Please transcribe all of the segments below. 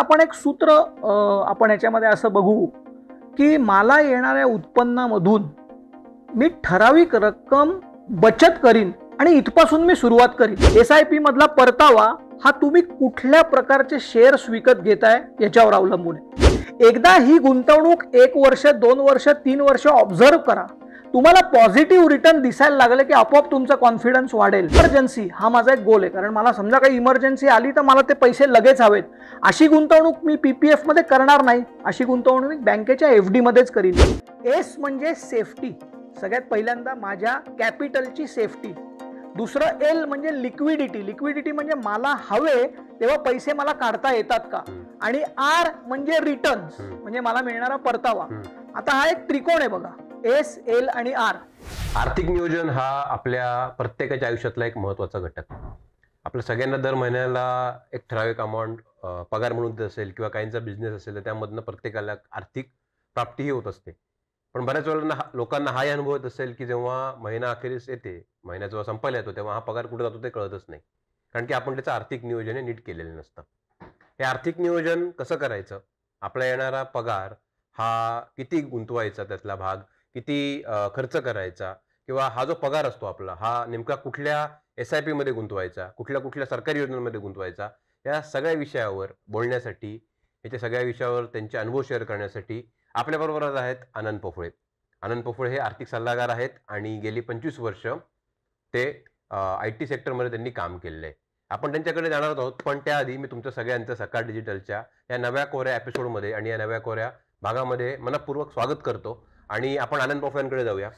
आपण एक सूत्र आपण याच्यामध्ये असं बघू की मला येणाऱ्या उत्पन्नामधून मी ठराविक रक्कम बचत करीन आणि इथपासून मी सुरुवात करीन एस आय पी मधला परतावा हा तुम्ही कुठल्या प्रकारचे शेअर्स विकत घेताय याच्यावर अवलंबून आहे एकदा ही गुंतवणूक एक वर्ष दोन वर्ष तीन वर्ष ऑब्झर्व करा तुम्हाला पॉझिटिव्ह रिटर्न दिसायला लागलं की आपोआप तुमचा कॉन्फिडन्स वाढेल इमर्जन्सी हा माझा एक गोल आहे कारण मला समजा काही इमर्जन्सी आली तर मला ते पैसे लगेच हवेत अशी गुंतवणूक मी पी पी एफमध्ये करणार नाही अशी गुंतवणूक मी बँकेच्या एफ डीमध्येच करीन एस म्हणजे सेफ्टी सगळ्यात पहिल्यांदा माझ्या कॅपिटलची सेफ्टी दुसरं एल म्हणजे लिक्विडिटी लिक्विडिटी म्हणजे मला हवे तेव्हा पैसे मला काढता येतात का आणि आर म्हणजे रिटर्न्स म्हणजे मला मिळणारा परतावा आता हा एक त्रिकोण आहे बघा एस एल आणि आर आर्थिक नियोजन हा आपल्या प्रत्येकाच्या आयुष्यातला एक महत्वाचा घटक आपल्या सगळ्यांना दर महिन्याला एक ठराविक अमाऊंट पगार म्हणून असेल किंवा काहींचा बिझनेस असेल तर त्यामधनं प्रत्येकाला आर्थिक प्राप्तीही होत असते पण बऱ्याच वेळेला लोकांना हाही अनुभव येत असेल की जेव्हा महिना अखेरीस येते महिना जेव्हा संपायला येतो तेव्हा हा पगार कुठे जातो ते कळतच नाही कारण की आपण त्याचं आर्थिक नियोजन हे नीट केलेलं नसतं हे आर्थिक नियोजन कसं करायचं आपला येणारा पगार हा किती गुंतवायचा त्यातला भाग किती खर्च करायचा किंवा हा जो पगार असतो आपला हा नेमका कुठल्या एस आय पीमध्ये गुंतवायचा कुठल्या कुठल्या सरकारी योजनांमध्ये गुंतवायचा या सगळ्या विषयावर बोलण्यासाठी याच्या सगळ्या विषयावर त्यांचे अनुभव शेअर करण्यासाठी आपल्याबरोबरच आहेत आनंद पोफळे आनंद पोफळे हे आर्थिक सल्लागार आहेत आणि गेली पंचवीस वर्ष ते आय टी सेक्टरमध्ये त्यांनी काम केलेलं आहे आपण त्यांच्याकडे जाणार आहोत पण त्याआधी मी तुमच्या सगळ्यांचं सकाळ डिजिटलच्या या नव्या कोऱ्या एपिसोडमध्ये आणि या नव्या कोऱ्या भागामध्ये मनपूर्वक स्वागत करतो आणि आपण आनंद पोफळ्यांकडे जाऊया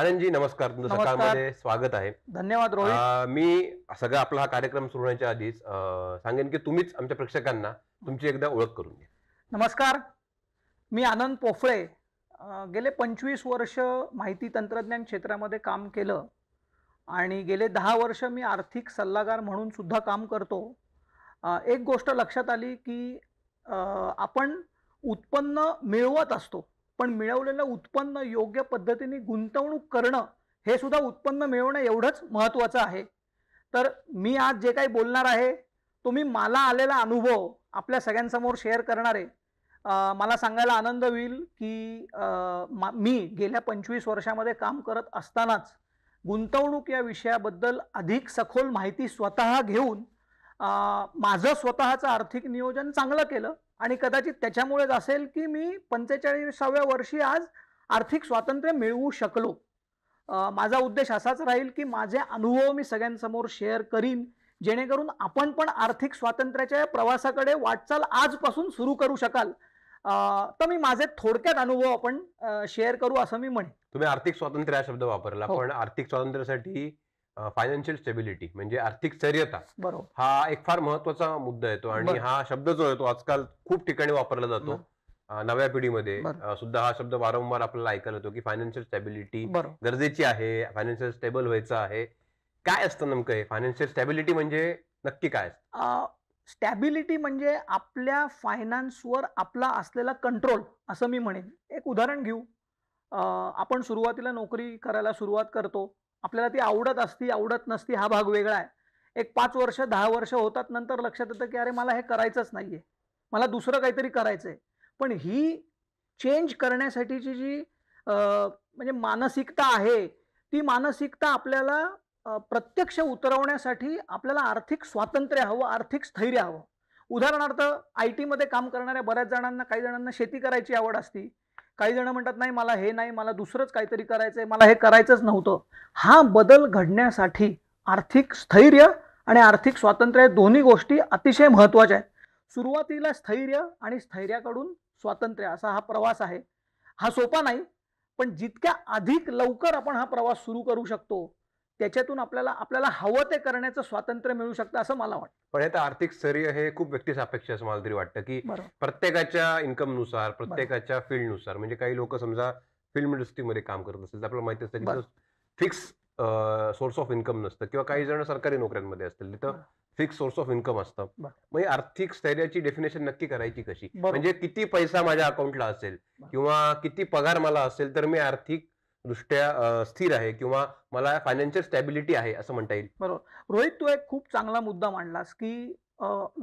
आनंदजी नमस्कार तुमचं सकाळमध्ये स्वागत आहे धन्यवाद रोहित मी सगळा आपला हा कार्यक्रम सुरू होण्याच्या आधीच सांगेन की तुम्हीच आमच्या प्रेक्षकांना तुमची एकदा ओळख करून घ्या नमस्कार मी आनंद पोफळे गेले पंचवीस वर्ष माहिती तंत्रज्ञान क्षेत्रामध्ये काम केलं आणि गेले दहा वर्ष मी आर्थिक सल्लागार म्हणून सुद्धा काम करतो एक गोष्ट लक्षात आली की आपण उत्पन्न मिळवत असतो पण मिळवलेलं उत्पन्न योग्य पद्धतीने गुंतवणूक करणं हे सुद्धा उत्पन्न मिळवणं एवढंच महत्त्वाचं आहे तर मी आज जे काही बोलणार आहे तुम्ही मला आलेला अनुभव आपल्या सगळ्यांसमोर शेअर करणार आहे मला सांगायला आनंद होईल की मी गेल्या पंचवीस वर्षामध्ये काम करत असतानाच गुंतवणूक या विषयाबद्दल अधिक सखोल माहिती स्वतः घेऊन माझं स्वतःचं आर्थिक नियोजन चांगलं केलं आणि कदाचित त्याच्यामुळेच असेल की मी पंचेचाळीसाव्या वर्षी आज आर्थिक स्वातंत्र्य मिळवू शकलो माझा उद्देश असाच राहील की माझे अनुभव मी सगळ्यांसमोर शेअर करीन जेणेकरून आपण पण आर्थिक स्वातंत्र्याच्या प्रवासाकडे वाटचाल आजपासून सुरू करू शकाल तर मी माझे थोडक्यात अनुभव आपण शेअर करू असं मी म्हणेन तुम्ही आर्थिक स्वातंत्र्य हा शब्द वापरला हो. पण आर्थिक स्वातंत्र्यासाठी फायनान्शियल स्टेबिलिटी म्हणजे आर्थिक स्थैर्यता बरोबर हा एक फार महत्वाचा मुद्दा येतो आणि हा शब्द जो येतो आजकाल खूप ठिकाणी वापरला जातो नव्या पिढीमध्ये सुद्धा हा शब्द वारंवार आपल्याला ऐकायला येतो की फायनान्शियल स्टेबिलिटी गरजेची आहे फायनान्शियल स्टेबल व्हायचं आहे काय असतं नेमकं हे फायनान्शियल स्टेबिलिटी म्हणजे नक्की काय स्टॅबिलिटी म्हणजे आपल्या फायनान्सवर आपला असलेला कंट्रोल असं मी म्हणेन एक उदाहरण घेऊ आपण सुरुवातीला नोकरी करायला सुरुवात करतो आपल्याला ती आवडत असती आवडत नसती हा भाग वेगळा आहे एक पाच वर्ष दहा वर्ष होतात नंतर लक्षात येतं की अरे मला हे करायचंच नाही आहे मला दुसरं काहीतरी करायचं आहे पण ही चेंज करण्यासाठीची जी म्हणजे मानसिकता आहे ती मानसिकता आपल्याला प्रत्यक्ष उतरवण्यासाठी आपल्याला आर्थिक स्वातंत्र्य हवं आर्थिक स्थैर्य हवं उदाहरणार्थ आय टीमध्ये काम करणाऱ्या बऱ्याच जणांना काही जणांना शेती करायची आवड असती काही जण म्हणतात नाही मला हे नाही मला दुसरंच काहीतरी करायचं आहे मला हे करायचंच नव्हतं हा बदल घडण्यासाठी आर्थिक स्थैर्य आणि आर्थिक स्वातंत्र्य दोन्ही गोष्टी अतिशय महत्त्वाच्या आहेत सुरुवातीला स्थैर्य आणि स्थैर्याकडून स्वातंत्र्य असा हा प्रवास आहे हा सोपा नाही पण जितक्या अधिक लवकर आपण हा प्रवास सुरू करू शकतो त्याच्यातून आपल्याला आपल्याला हवं ते करण्याचं स्वातंत्र्य मिळू शकतं असं मला वाटतं पण हे आर्थिक स्थैर्य हे खूप सापेक्ष असं मला तरी वाटतं की प्रत्येकाच्या इन्कमनुसार प्रत्येकाच्या नुसार म्हणजे काही लोक समजा फिल्म इंडस्ट्रीमध्ये काम करत असतील तर आपल्याला माहिती असतं की फिक्स सोर्स ऑफ इन्कम नसतं किंवा काही जण सरकारी नोकऱ्यांमध्ये असतील तिथं फिक्स सोर्स ऑफ इन्कम असतं म्हणजे आर्थिक स्थैर्याची डेफिनेशन नक्की करायची कशी म्हणजे किती पैसा माझ्या अकाउंटला असेल किंवा किती पगार मला असेल तर मी आर्थिक दृष्ट्या स्थिर आहे किंवा मला फायनान्शियल स्टॅबिलिटी आहे असं म्हणता येईल बरोबर रोहित तू एक खूप चांगला मुद्दा मांडलास की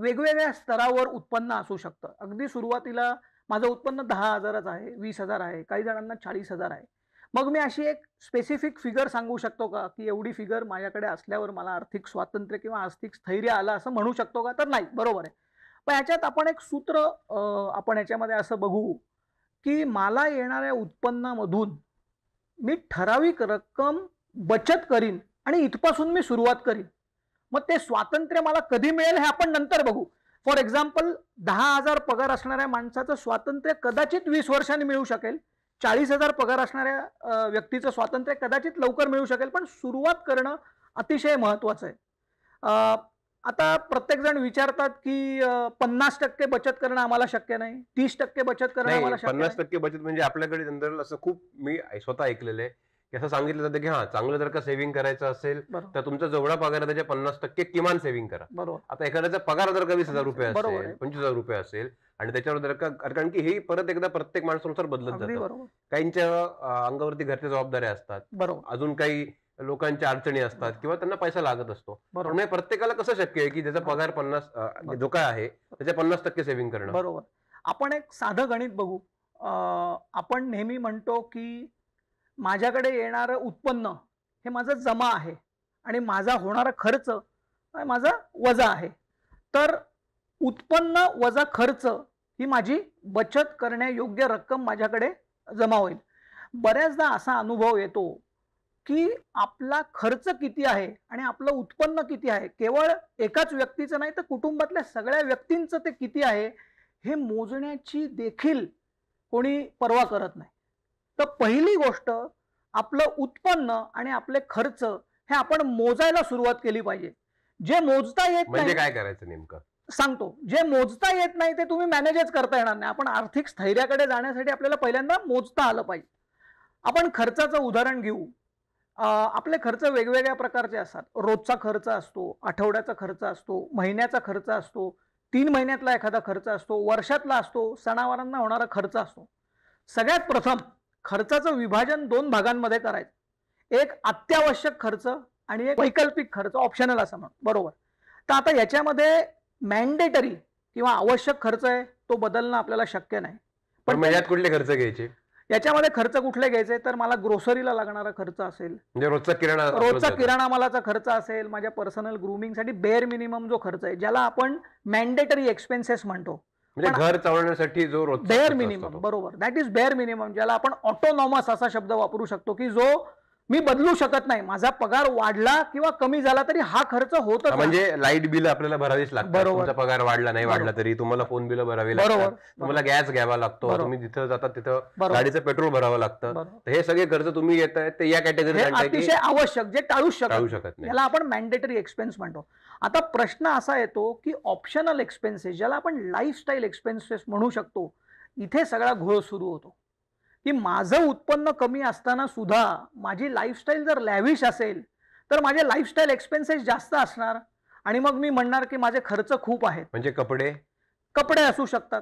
वेगवेगळ्या स्तरावर उत्पन्न असू शकतं अगदी सुरुवातीला माझं उत्पन्न दहा हजारच आहे वीस हजार आहे काही जणांना चाळीस हजार आहे मग मी अशी एक स्पेसिफिक फिगर सांगू शकतो का की एवढी फिगर माझ्याकडे असल्यावर मला आर्थिक स्वातंत्र्य किंवा आर्थिक स्थैर्य आलं असं म्हणू शकतो का तर नाही बरोबर आहे पण याच्यात आपण एक सूत्र आपण याच्यामध्ये असं बघू की मला येणाऱ्या उत्पन्नामधून मी ठराविक रक्कम बचत करीन आणि इथपासून मी सुरुवात करीन मग ते स्वातंत्र्य मला कधी मिळेल हे आपण नंतर बघू फॉर एक्झाम्पल दहा हजार पगार असणाऱ्या माणसाचं स्वातंत्र्य कदाचित वीस वर्षांनी मिळू शकेल चाळीस हजार पगार असणाऱ्या व्यक्तीचं स्वातंत्र्य कदाचित लवकर मिळू शकेल पण सुरुवात करणं अतिशय महत्त्वाचं आहे आता प्रत्येकजण विचारतात की पन्नास टक्के बचत करणं आम्हाला शक्य नाही तीस टक्के बचत करणं आम्हाला शक्य पन्नास टक्के बचत म्हणजे आपल्याकडे जनरल असं खूप मी स्वतः ऐकलेलं आहे की असं सांगितलं जातं की हा चांगलं जर का सेव्हिंग करायचं असेल तर तुमचा जेवढा पगार त्याच्या पन्नास टक्के किमान सेव्हिंग करा बरोबर आता एखाद्याचा पगार जर का वीस हजार रुपये असेल पंचवीस हजार रुपये असेल आणि त्याच्यावर जर का कारण की हे परत एकदा प्रत्येक माणसानुसार बदलत जातं काहींच्या अंगावरती घरच्या जबाबदाऱ्या असतात बरोबर अजून काही लोकांच्या अडचणी असतात किंवा त्यांना पैसा लागत असतो म्हणजे प्रत्येकाला कसं शक्य आहे की ज्याचा पगार पन्नास जो काय आहे त्याच्या पन्नास टक्के सेव्हिंग करणं बरोबर आपण एक साधं गणित बघू आपण नेहमी म्हणतो की माझ्याकडे येणारं उत्पन्न हे माझं जमा आहे आणि माझा होणारा खर्च माझा वजा आहे तर उत्पन्न वजा खर्च ही माझी बचत करण्यायोग्य रक्कम माझ्याकडे जमा होईल बऱ्याचदा असा अनुभव येतो की आपला खर्च किती आहे आणि आपलं उत्पन्न किती आहे केवळ एकाच व्यक्तीचं नाही तर कुटुंबातल्या सगळ्या व्यक्तींचं ते किती आहे हे मोजण्याची देखील कोणी पर्वा करत नाही तर पहिली गोष्ट आपलं उत्पन्न आणि आपले खर्च हे आपण मोजायला सुरुवात केली पाहिजे जे मोजता येत म्हणजे नाही काय करायचं नेमकं सांगतो जे मोजता येत नाही ते तुम्ही मॅनेजच करता येणार नाही आपण आर्थिक स्थैर्याकडे जाण्यासाठी आपल्याला पहिल्यांदा मोजता आलं पाहिजे आपण खर्चाचं उदाहरण घेऊ आपले खर्च वेगवेगळ्या प्रकारचे असतात रोजचा खर्च असतो आठवड्याचा खर्च असतो महिन्याचा खर्च असतो तीन महिन्यातला एखादा खर्च असतो वर्षातला असतो सणावारांना होणारा खर्च असतो सगळ्यात प्रथम खर्चाचं विभाजन दोन भागांमध्ये करायचं एक अत्यावश्यक खर्च आणि एक वैकल्पिक खर्च ऑप्शनल असं म्हणून बरोबर तर आता याच्यामध्ये मॅन्डेटरी किंवा आवश्यक खर्च आहे तो बदलणं आपल्याला शक्य नाही पण महिन्यात कुठले खर्च घ्यायचे याच्यामध्ये खर्च कुठले घ्यायचे तर मला ग्रोसरीला लागणारा खर्च असेल म्हणजे रोजचा किराणा रोजचा किराणा मालाचा खर्च असेल माझ्या पर्सनल ग्रुमिंगसाठी बेअर मिनिमम जो खर्च आहे ज्याला आपण मॅन्डेटरी एक्सपेन्सेस म्हणतो म्हणजे घर चालवण्यासाठी जो बेअर मिनिमम बरोबर दॅट इज बेअर मिनिमम ज्याला आपण ऑटोनॉमस असा शब्द वापरू शकतो की जो मी बदलू शकत नाही माझा पगार वाढला किंवा कमी झाला तरी हा खर्च होत म्हणजे लाईट बिल आपल्याला भरावीच लागतं पगार वाढला नाही वाढला तरी तुम्हाला फोन बिल भरावी लागतात तुम्हाला गॅस घ्यावा लागतो तुम्ही जिथं जातात तिथं गाडीचं पेट्रोल भरावं लागतं हे सगळे खर्च तुम्ही येत आहेत ते या कॅटेगरी अतिशय आवश्यक जे टाळू शकत शकत नाही याला आपण मॅन्डेटरी एक्सपेन्स म्हणतो आता प्रश्न असा येतो की ऑप्शनल एक्सपेन्सेस ज्याला आपण लाईफस्टाईल एक्सपेन्सेस म्हणू शकतो इथे सगळा घोळ सुरू होतो की माझं उत्पन्न कमी असताना सुद्धा माझी लाईफस्टाईल जर लॅव्हिश असेल तर माझे लाईफस्टाईल एक्सपेन्सेस जास्त असणार आणि मग मी म्हणणार की माझे खर्च खूप आहेत म्हणजे कपडे कपडे असू शकतात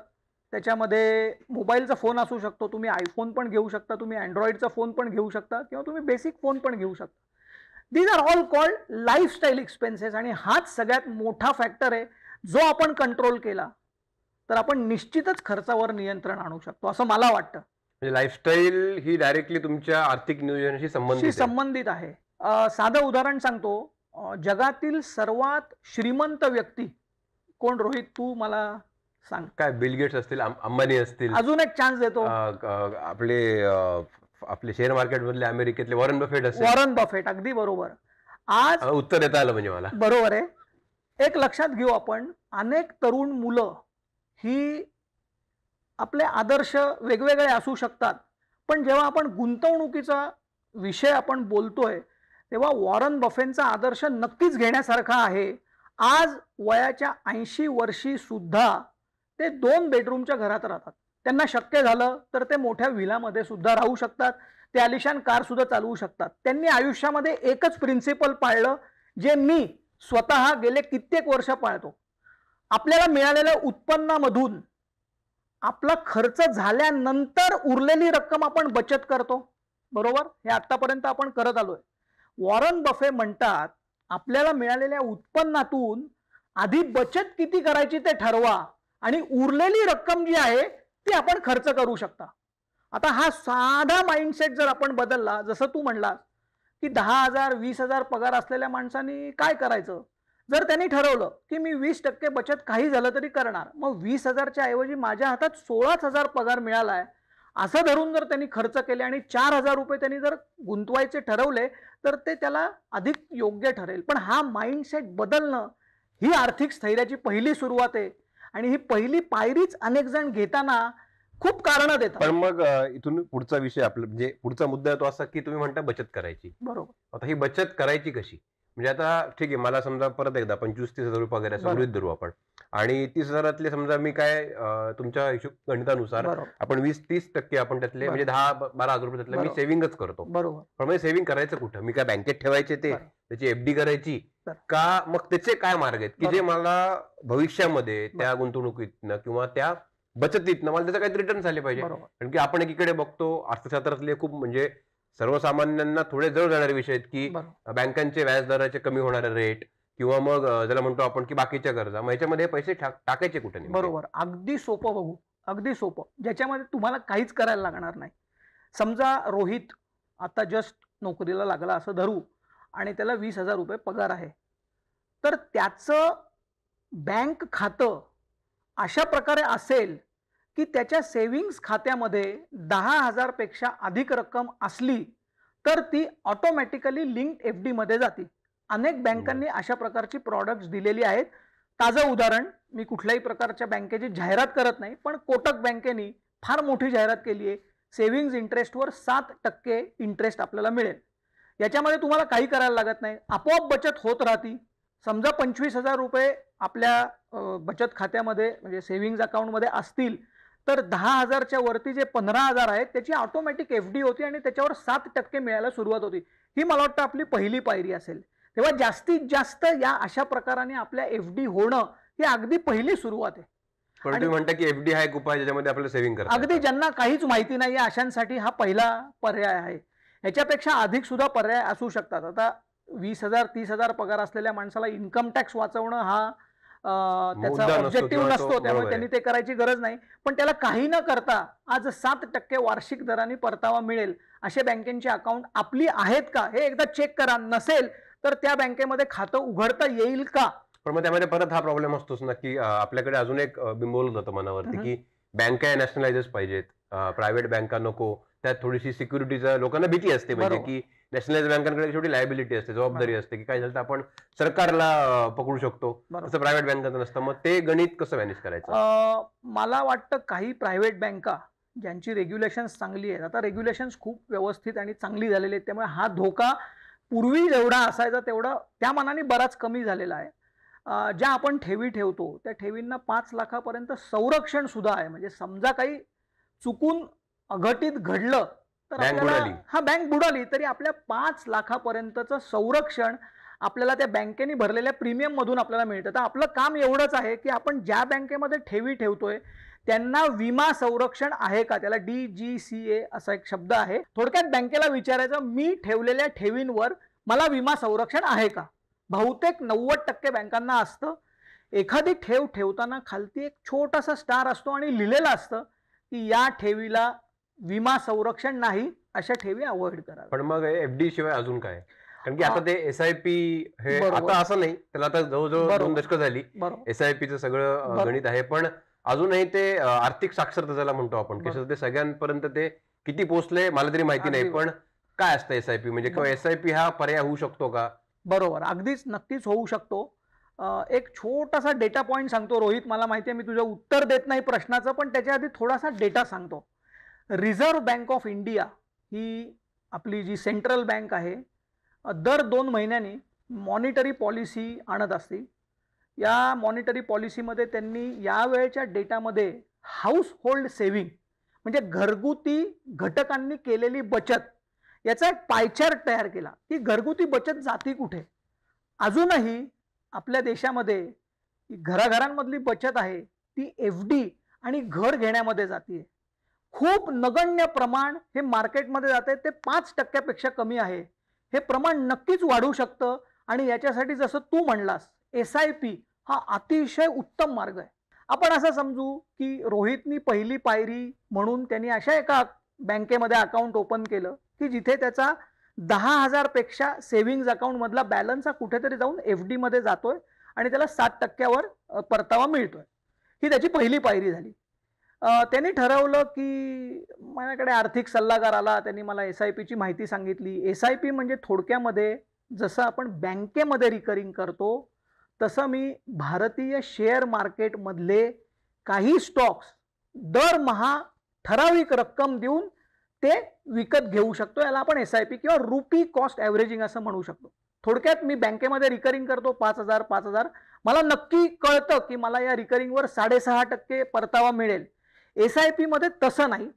त्याच्यामध्ये मोबाईलचा फोन असू शकतो तुम्ही आयफोन पण घेऊ शकता तुम्ही अँड्रॉइडचा फोन पण घेऊ शकता किंवा तुम्ही बेसिक फोन पण घेऊ शकता these are all called lifestyle expenses आणि हाच सगळ्यात मोठा फॅक्टर आहे जो आपण कंट्रोल केला तर आपण निश्चितच खर्चावर नियंत्रण आणू शकतो असं मला वाटतं म्हणजे लाईफस्टाईल ही डायरेक्टली तुमच्या आर्थिक नियोजनाशी संबंधित संबंधित आहे साधं उदाहरण सांगतो जगातील सर्वात श्रीमंत व्यक्ती कोण रोहित तू मला सांग काय बिल असतील अंबानी असतील अजून एक चान्स देतो आपले आपले शेअर मार्केट अमेरिकेतले वॉरन बफेट असतील वॉरन बफेट अगदी बरोबर आज उत्तर देता आलं म्हणजे मला बरोबर आहे एक लक्षात घेऊ आपण अनेक तरुण मुलं ही आपले आदर्श वेगवेगळे असू शकतात पण जेव्हा आपण गुंतवणुकीचा विषय आपण बोलतोय तेव्हा वॉरन बफेनचा आदर्श नक्कीच घेण्यासारखा आहे आज वयाच्या ऐंशी वर्षी सुद्धा ते दोन बेडरूमच्या घरात राहतात त्यांना शक्य झालं तर ते मोठ्या विलामध्ये सुद्धा राहू शकतात ते आलिशान कार सुद्धा चालवू शकतात त्यांनी आयुष्यामध्ये एकच प्रिन्सिपल पाळलं जे मी स्वतः गेले कित्येक वर्ष पाळतो आपल्याला मिळालेल्या उत्पन्नामधून आपला खर्च झाल्यानंतर उरलेली रक्कम आपण बचत करतो बरोबर हे आतापर्यंत आपण करत आलोय वॉरन बफे म्हणतात आपल्याला मिळालेल्या उत्पन्नातून आधी बचत किती करायची ते ठरवा आणि उरलेली रक्कम जी आहे ती आपण खर्च करू शकता आता हा साधा माइंडसेट जर आपण बदलला जसं तू म्हणलास की दहा हजार वीस हजार पगार असलेल्या माणसांनी काय करायचं जर त्यांनी ठरवलं की मी वीस टक्के बचत काही झालं तरी करणार मग वीस हजारच्या ऐवजी माझ्या हातात सोळाच हजार पगार मिळालाय असं धरून जर त्यांनी खर्च केले आणि चार हजार रुपये त्यांनी जर गुंतवायचे ठरवले तर ते त्याला अधिक योग्य ठरेल पण हा माइंडसेट बदलणं ही आर्थिक स्थैर्याची पहिली सुरुवात आहे आणि ही पहिली पायरीच अनेक जण घेताना खूप कारण देतात पण मग इथून पुढचा विषय आपला म्हणजे पुढचा मुद्दा तो असा की तुम्ही म्हणता बचत करायची बरोबर आता ही बचत करायची कशी म्हणजे आता ठीक आहे मला समजा परत एकदा पंचवीस तीस हजार रुपये वगैरे धरू आपण आणि तीस हजारातले समजा मी काय तुमच्या हिशोब गणितानुसार आपण वीस तीस टक्के आपण त्यातले म्हणजे दहा बारा हजार रुपये त्यातले मी सेव्हिंगच करतो बरोबर पण म्हणजे सेव्हिंग करायचं कुठं मी काय बँकेत ठेवायचे ते त्याची एफडी करायची का मग त्याचे काय मार्ग आहेत की जे मला भविष्यामध्ये त्या गुंतवणुकीतनं किंवा त्या बचतीतनं मला त्याचा काही रिटर्न झाले पाहिजे कारण की आपण एकीकडे बघतो अर्थशास्त्रातले खूप म्हणजे सर्वसामान्यांना थोडे जड जाणारे विषय आहेत की बँकांचे व्याजदराचे कमी होणारे रेट किंवा मग ज्याला म्हणतो आपण की बाकीच्या गरजा मग याच्यामध्ये पैसे टाकायचे कुठे नाही बरोबर अगदी सोपं बघू अगदी सोपं ज्याच्यामध्ये तुम्हाला काहीच करायला लागणार नाही समजा रोहित आता जस्ट नोकरीला लागला असं धरू आणि त्याला वीस हजार रुपये पगार आहे तर त्याचं बँक खातं अशा प्रकारे असेल की त्याच्या सेव्हिंग्ज खात्यामध्ये दहा हजारपेक्षा अधिक रक्कम असली तर ती ऑटोमॅटिकली लिंक्ड एफ डीमध्ये जाते अनेक बँकांनी अशा प्रकारची प्रॉडक्ट्स दिलेली आहेत ताजं उदाहरण मी कुठल्याही प्रकारच्या बँकेची जाहिरात करत नाही पण कोटक बँकेने फार मोठी जाहिरात केली आहे सेव्हिंग्ज इंटरेस्टवर सात टक्के इंटरेस्ट आपल्याला मिळेल याच्यामध्ये तुम्हाला काही करायला लागत नाही आपोआप बचत होत राहती समजा पंचवीस हजार रुपये आपल्या बचत खात्यामध्ये म्हणजे सेव्हिंग्ज अकाउंटमध्ये असतील तर दहा हजारच्या वरती जे पंधरा हजार आहेत त्याची ऑटोमॅटिक एफ डी होती आणि त्याच्यावर सात टक्के मिळायला सुरुवात होती ही मला वाटतं आपली पहिली पायरी असेल तेव्हा जास्तीत जास्त या अशा प्रकाराने आपल्या एफ डी होणं ही अगदी पहिली सुरुवात आहे म्हणतो की एफ डी हा एक उपाय ज्याच्यामध्ये आपल्याला सेव्हिंग करा अगदी ज्यांना काहीच माहिती नाही अशांसाठी हा पहिला पर्याय आहे याच्यापेक्षा अधिक सुद्धा पर्याय असू शकतात आता वीस हजार तीस हजार पगार असलेल्या माणसाला इन्कम टॅक्स वाचवणं हा त्याचा ऑब्जेक्टिव्ह नसतो त्यामुळे त्यांनी ते करायची गरज नाही पण त्याला काही न करता आज सात टक्के वार्षिक दराने परतावा मिळेल असे बँकेचे अकाउंट आपली आहेत का हे एकदा चेक करा नसेल तर त्या बँकेमध्ये खातं उघडता येईल का पण मग त्यामध्ये परत हा प्रॉब्लेम असतोच ना की आपल्याकडे अजून एक बिंबवलं जातं मनावरती की बँका नॅशनलायझेस पाहिजेत प्रायव्हेट बँका नको त्यात थोडीशी सिक्युरिटीचा लोकांना भीती असते म्हणजे की नॅशनलाइज बँकांकडे छोटी लायबिलिटी असते जबाबदारी असते की काय झालं तर आपण सरकारला पकडू शकतो असं प्रायव्हेट बँकांचं नसतं मग ते गणित कसं मॅनेज करायचं मला वाटतं काही प्रायव्हेट बँका ज्यांची रेग्युलेशन्स चांगली आहेत आता रेग्युलेशन्स खूप व्यवस्थित आणि चांगली झालेली आहेत त्यामुळे हा धोका पूर्वी जेवढा असायचा तेवढा त्या मानाने बराच कमी झालेला आहे ज्या आपण ठेवी ठेवतो त्या ठेवींना पाच लाखापर्यंत संरक्षण सुद्धा आहे म्हणजे समजा काही चुकून अघटित घडलं तर हा बँक बुडाली तरी आपल्या पाच लाखापर्यंतचं संरक्षण आपल्याला त्या बँकेने भरलेल्या प्रीमियम मधून आपल्याला मिळतं तर आपलं काम एवढंच आहे की आपण ज्या बँकेमध्ये ठेवी ठेवतोय त्यांना विमा संरक्षण आहे का त्याला डी जी सी ए असा एक शब्द आहे थोडक्यात बँकेला विचारायचं मी ठेवलेल्या ठेवींवर मला विमा संरक्षण आहे का बहुतेक नव्वद टक्के बँकांना असतं एखादी ठेव ठेवताना खालती एक छोटासा स्टार असतो आणि लिहिलेलं असतं की या ठेवीला विमा संरक्षण नाही अशा ठेवी अवॉइड करा पण मग एफ डी शिवाय अजून काय कारण की आता ते एस आय पी हे आता असं नाही त्याला आता जवळजवळ दोन दशक झाली एस आय पीचं सगळं गणित आहे पण अजूनही ते आर्थिक साक्षरता ज्याला म्हणतो आपण कसं ते सगळ्यांपर्यंत ते किती पोहोचले मला तरी माहिती नाही पण काय असतं एसआयपी म्हणजे किंवा एसआयपी हा पर्याय होऊ शकतो का बरोबर अगदीच नक्कीच होऊ शकतो एक छोटासा डेटा पॉईंट सांगतो रोहित मला माहिती आहे मी तुझं उत्तर देत नाही प्रश्नाचं पण त्याच्या आधी थोडासा डेटा सांगतो रिझर्व्ह बँक ऑफ इंडिया ही आपली जी सेंट्रल बँक आहे दर दोन महिन्यांनी मॉनिटरी पॉलिसी आणत असते या मॉनिटरी पॉलिसीमध्ये त्यांनी यावेळेच्या डेटामध्ये हाऊस होल्ड सेव्हिंग म्हणजे घरगुती घटकांनी केलेली बचत याचा एक पायचार्ट तयार केला की घरगुती बचत जाती कुठे अजूनही आपल्या देशामध्ये घराघरांमधली बचत आहे ती एफ डी आणि घर घेण्यामध्ये जाते खूप नगण्य प्रमाण हे मार्केटमध्ये जाते ते पाच टक्क्यापेक्षा कमी आहे हे प्रमाण नक्कीच वाढू शकतं आणि याच्यासाठी जसं तू म्हणलास एस आय पी हा अतिशय उत्तम मार्ग आहे आपण असं समजू की रोहितनी पहिली पायरी म्हणून त्यांनी अशा एका बँकेमध्ये अकाउंट ओपन केलं की जिथे त्याचा दहा हजारपेक्षा सेव्हिंग्ज अकाउंटमधला बॅलन्स हा कुठेतरी जाऊन एफ डीमध्ये जातोय आणि त्याला सात टक्क्यावर परतावा मिळतोय ही त्याची पहिली पायरी झाली त्यांनी ठरवलं की माझ्याकडे आर्थिक सल्लागार आला त्यांनी मला एस आय पीची माहिती सांगितली एस आय पी म्हणजे थोडक्यामध्ये जसं आपण बँकेमध्ये रिकरिंग करतो तसं मी भारतीय शेअर मार्केटमधले काही स्टॉक्स दरमहा ठराविक रक्कम देऊन ते विकत घेऊ शकतो याला आपण एस आय पी किंवा रुपी कॉस्ट ॲव्हरेजिंग असं म्हणू शकतो थोडक्यात मी बँकेमध्ये रिकरिंग करतो पाच हजार पाच हजार मला नक्की कळतं की मला या रिकरिंगवर साडेसहा टक्के परतावा मिळेल एस आय पीमध्ये तसं नाही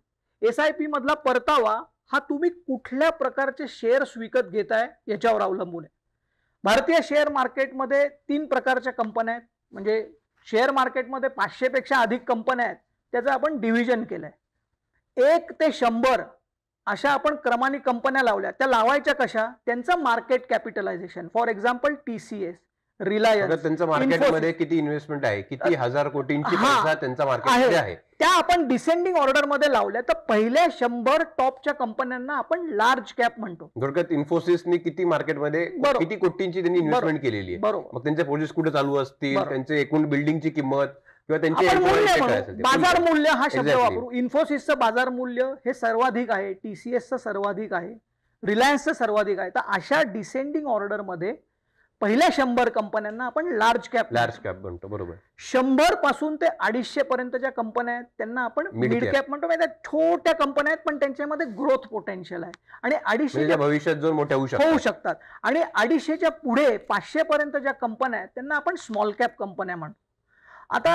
एस आय पीमधला परतावा हा तुम्ही कुठल्या प्रकारचे शेअर्स विकत घेताय याच्यावर अवलंबून आहे भारतीय शेअर मार्केटमध्ये तीन प्रकारच्या कंपन्या आहेत म्हणजे शेअर मार्केटमध्ये पाचशेपेक्षा अधिक कंपन्या आहेत त्याचं आपण डिव्हिजन केलं आहे एक ते शंभर अशा आपण क्रमाने कंपन्या लावल्या त्या लावायच्या कशा त्यांचं market capitalization for example T C S Reliance त्यांचं मार्केटमध्ये किती इन्व्हेस्टमेंट आहे किती हजार कोटींची त्यांचा मार्केट आहे त्या आपण डिसेंडिंग ऑर्डरमध्ये लावल्या तर पहिल्या शंभर टॉपच्या कंपन्यांना आपण लार्ज कॅप म्हणतो थोडक्यात इन्फोसिसने किती मार्केटमध्ये किती कोटींची त्यांनी इन्व्हेस्टमेंट केलेली आहे मग त्यांचे प्रोजेक्ट कुठे चालू असतील त्यांचे एकूण बिल्डिंगची किंमत किंवा त्यांचे बाजार म्हणजे मूल्य हा शब्द वापरू इन्फोसिसचं बाजार मूल्य हे सर्वाधिक आहे टीसीएसचं सर्वाधिक आहे रिलायन्सचं सर्वाधिक आहे तर अशा डिसेंडिंग ऑर्डर मध्ये पहिल्या शंभर कंपन्यांना आपण लार्ज कॅप लार्ज कॅप म्हणतो बरोबर शंभर पासून ते अडीचशे पर्यंतच्या कंपन्या आहेत त्यांना आपण मिड कॅप म्हणतो म्हणजे छोट्या कंपन्या आहेत पण त्यांच्यामध्ये ग्रोथ पोटेन्शियल आहे आणि अडीचशे म्हणजे भविष्यात जो मोठ्या होऊ शकतात आणि अडीचशेच्या पुढे पाचशे ज्या कंपन्या आहेत त्यांना आपण स्मॉल कॅप कंपन्या म्हणतो आता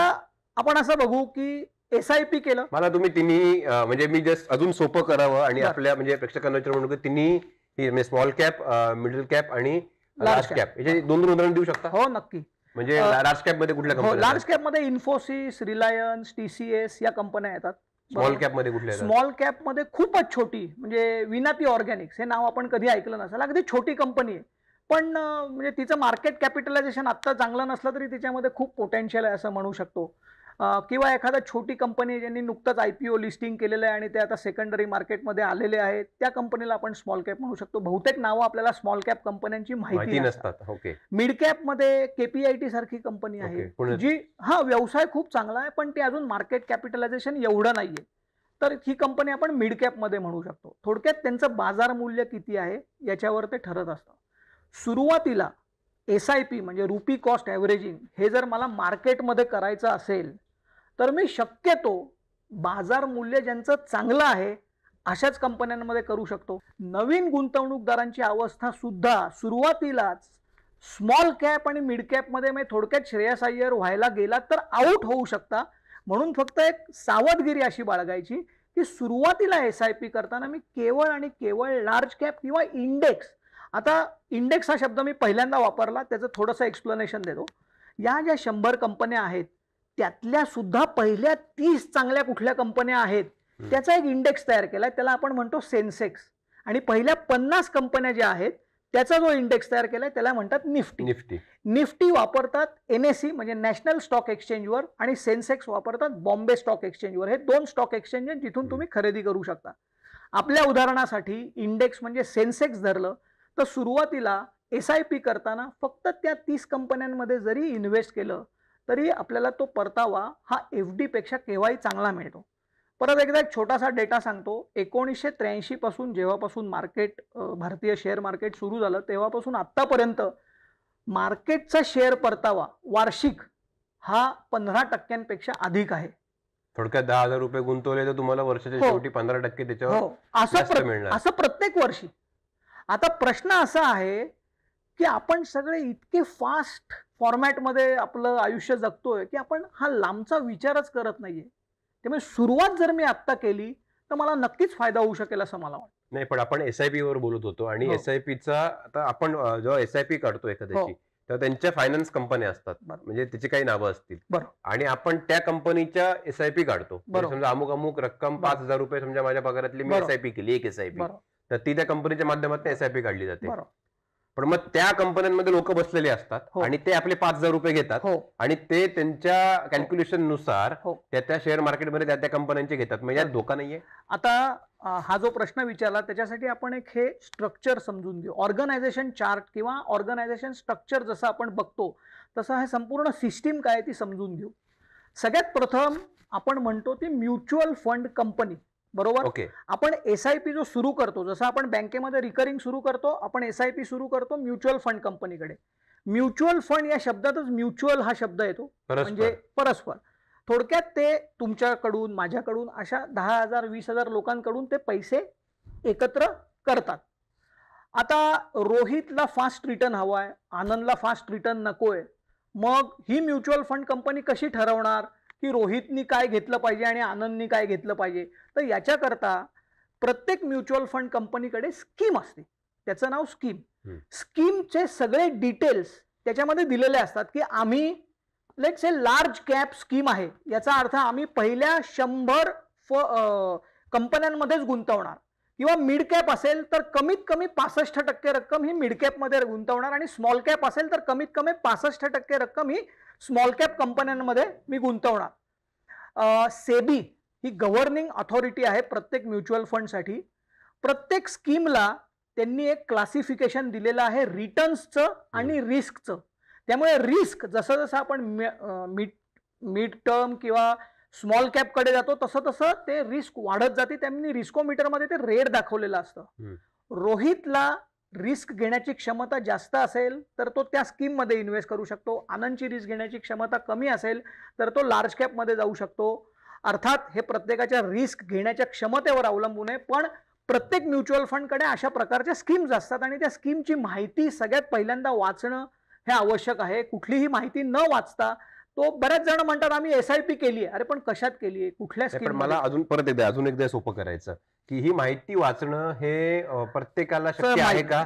आपण असं बघू की एस आय पी केलं मला तुम्ही तिन्ही म्हणजे मी जस्ट अजून सोपं करावं आणि आपल्या म्हणजे प्रेक्षकांना विचार म्हणून तिन्ही स्मॉल कॅप मिडल कॅप आणि लार्ज कॅप याचे दोन दोन उदाहरण देऊ शकता हो नक्की म्हणजे लार्ज कॅप मध्ये कुठल्या लार्ज हो, कॅप मध्ये इन्फोसिस रिलायन्स टीसीएस या कंपन्या येतात स्मॉल कॅप मध्ये कुठल्या स्मॉल कॅप मध्ये खूपच छोटी म्हणजे विनाती ऑर्गॅनिक्स हे नाव आपण कधी ऐकलं नसेल अगदी छोटी कंपनी आहे पण म्हणजे तिचं मार्केट कॅपिटलायझेशन आत्ता चांगलं नसलं तरी तिच्यामध्ये खूप पोटेन्शियल आहे असं म्हणू शकतो किंवा एखादा छोटी कंपनी ज्यांनी नुकतंच आय पी ओ लिस्टिंग केलेलं आहे आणि ते आता सेकंडरी मार्केटमध्ये आलेले आहेत त्या कंपनीला आपण स्मॉल कॅप म्हणू शकतो बहुतेक नावं आपल्याला स्मॉल कॅप कंपन्यांची माहिती नसतात ओके मिड कॅपमध्ये केपीआयटी सारखी कंपनी आहे जी हा व्यवसाय खूप चांगला आहे पण ती अजून मार्केट कॅपिटलायझेशन एवढं नाहीये तर ही कंपनी आपण मिड मध्ये म्हणू शकतो थोडक्यात त्यांचं बाजार मूल्य किती आहे याच्यावर ते ठरत असतं सुरुवातीला एस आय पी म्हणजे रुपी कॉस्ट ॲव्हरेजिंग हे जर मला मार्केटमध्ये करायचं असेल तर मी शक्यतो बाजार मूल्य ज्यांचं चांगलं आहे अशाच कंपन्यांमध्ये करू शकतो नवीन गुंतवणूकदारांची अवस्था सुद्धा सुरुवातीलाच स्मॉल कॅप आणि मिड कॅपमध्ये मी थोडक्यात श्रेयस व्हायला गेला तर आऊट होऊ शकता म्हणून फक्त एक सावधगिरी अशी बाळगायची की सुरुवातीला एस आय पी करताना मी केवळ आणि केवळ लार्ज कॅप किंवा इंडेक्स आता इंडेक्स हा शब्द मी पहिल्यांदा वापरला त्याचं थोडंसं एक्सप्लेनेशन देतो या ज्या शंभर कंपन्या आहेत त्यातल्या सुद्धा पहिल्या तीस चांगल्या कुठल्या कंपन्या आहेत त्याचा एक इंडेक्स तयार केला त्याला आपण म्हणतो सेन्सेक्स आणि पहिल्या पन्नास कंपन्या ज्या आहेत त्याचा जो इंडेक्स तयार केला त्याला म्हणतात निफ्टी निफ्टी निफ्टी वापरतात एनएससी म्हणजे नॅशनल स्टॉक एक्सचेंजवर आणि सेन्सेक्स वापरतात बॉम्बे स्टॉक एक्सचेंजवर हे दोन स्टॉक एक्सचेंज जिथून तुम्ही खरेदी करू शकता आपल्या उदाहरणासाठी इंडेक्स म्हणजे सेन्सेक्स धरलं तर सुरुवातीला एस आय पी करताना फक्त त्या तीस कंपन्यांमध्ये जरी इन्व्हेस्ट केलं तरी आपल्याला तो परतावा हा एफ डीपेक्षा केव्हाही चांगला मिळतो परत एकदा एक छोटासा डेटा सांगतो एकोणीसशे त्र्याऐंशीपासून जेव्हापासून मार्केट भारतीय शेअर मार्केट सुरू झालं तेव्हापासून आत्तापर्यंत मार्केटचा शेअर परतावा वार्षिक हा पंधरा टक्क्यांपेक्षा अधिक आहे थोडक्यात दहा हजार रुपये गुंतवले तर तुम्हाला वर्षाच्या हो. शेवटी पंधरा टक्के त्याच्यावर हो. असं असं प्रत्येक वर्षी आता प्रश्न असा आहे की आपण सगळे इतके फास्ट फॉर्मॅटमध्ये आपलं आयुष्य जगतोय की आपण हा लांबचा विचारच करत नाहीये त्यामुळे सुरुवात जर मी आत्ता केली तर मला नक्कीच फायदा होऊ शकेल असं मला वाटतं नाही पण आपण एस आय पी वर बोलत होतो आणि एस आय पीचा आता आपण जेव्हा एस आय पी काढतो एखाद्याची हो. तेव्हा त्यांच्या फायनान्स कंपन्या असतात म्हणजे त्याची काही नावं असतील आणि आपण त्या कंपनीच्या एस आय पी काढतो म्हणजे समजा अमुक अमुक रक्कम पाच हजार रुपये समजा माझ्या पगारातली मी एस आय पी केली एक एस आय पी तर ती त्या कंपनीच्या माध्यमातून एसआयपी काढली जाते पण मग त्या कंपन्यांमध्ये लोक बसलेले असतात हो. आणि ते आपले पाच हजार रुपये घेतात हो आणि ते त्यांच्या कॅल्क्युलेशन नुसार हो. त्या त्या शेअर मार्केटमध्ये त्या त्या कंपन्यांचे घेतात म्हणजे यात धोका नाहीये आता हा जो प्रश्न विचारला त्याच्यासाठी आपण एक हे स्ट्रक्चर समजून घेऊ ऑर्गनायझेशन चार्ट किंवा ऑर्गनायझेशन स्ट्रक्चर जसं आपण बघतो तसं हे संपूर्ण सिस्टीम काय ती समजून घेऊ सगळ्यात प्रथम आपण म्हणतो ती म्युच्युअल फंड कंपनी बरोबर ओके आपण एसआयपी जो सुरू करतो जसं आपण बँकेमध्ये रिकरिंग सुरू करतो आपण एसआयपी सुरू करतो म्युच्युअल फंड कंपनीकडे म्युच्युअल फंड या शब्दातच म्युच्युअल हा शब्द येतो म्हणजे परस्पर थोडक्यात ते तुमच्याकडून माझ्याकडून अशा दहा हजार वीस हजार लोकांकडून ते पैसे एकत्र करतात आता रोहितला फास्ट रिटर्न हवा आहे आनंदला फास्ट रिटर्न नकोय मग ही म्युच्युअल फंड कंपनी कशी ठरवणार की रोहितनी काय घेतलं पाहिजे आणि आनंदनी काय घेतलं पाहिजे तर याच्याकरता प्रत्येक म्युच्युअल फंड कंपनीकडे स्कीम असते त्याचं नाव स्कीम स्कीमचे सगळे डिटेल्स त्याच्यामध्ये दिलेले असतात की आम्ही let's say large cap scheme आहे याचा अर्थ आम्ही पहिल्या शंभर कंपन्यांमध्येच गुंतवणार किंवा मिड कॅप असेल तर कमीत कमी पासष्ट टक्के रक्कम ही मिड कॅपमध्ये गुंतवणार आणि स्मॉल कॅप असेल तर कमीत कमी पासष्ट टक्के रक्कम ही स्मॉल कॅप कंपन्यांमध्ये मी गुंतवणार सेबी ही गव्हर्निंग अथॉरिटी आहे प्रत्येक म्युच्युअल फंडसाठी प्रत्येक स्कीमला त्यांनी एक क्लासिफिकेशन दिलेलं आहे रिटर्न्सचं आणि रिस्कचं त्यामुळे रिस्क जसं जसं आपण मिड मिड टर्म किंवा स्मॉल कॅपकडे जातो तसं तसं ते रिस्क वाढत जाते त्यांनी रिस्कोमीटरमध्ये ते रेड दाखवलेलं असतं रोहितला रिस्क घेण्याची क्षमता जास्त असेल तर तो त्या स्कीममध्ये इन्व्हेस्ट करू शकतो आनंदची रिस्क घेण्याची क्षमता कमी असेल तर तो लार्ज कॅपमध्ये जाऊ शकतो अर्थात हे प्रत्येकाच्या रिस्क घेण्याच्या क्षमतेवर अवलंबून आहे पण प्रत्येक म्युच्युअल फंडकडे अशा प्रकारच्या स्कीम्स असतात आणि त्या स्कीमची माहिती सगळ्यात पहिल्यांदा वाचणं हे आवश्यक आहे कुठलीही माहिती न वाचता तो बऱ्याच जण म्हणतात आम्ही एस आय पी केली अरे पण कशात केली आहे कुठल्या पण मला अजून परत एकदा अजून एकदा सोपं करायचं की ही माहिती वाचणं हे प्रत्येकाला शक्य आहे का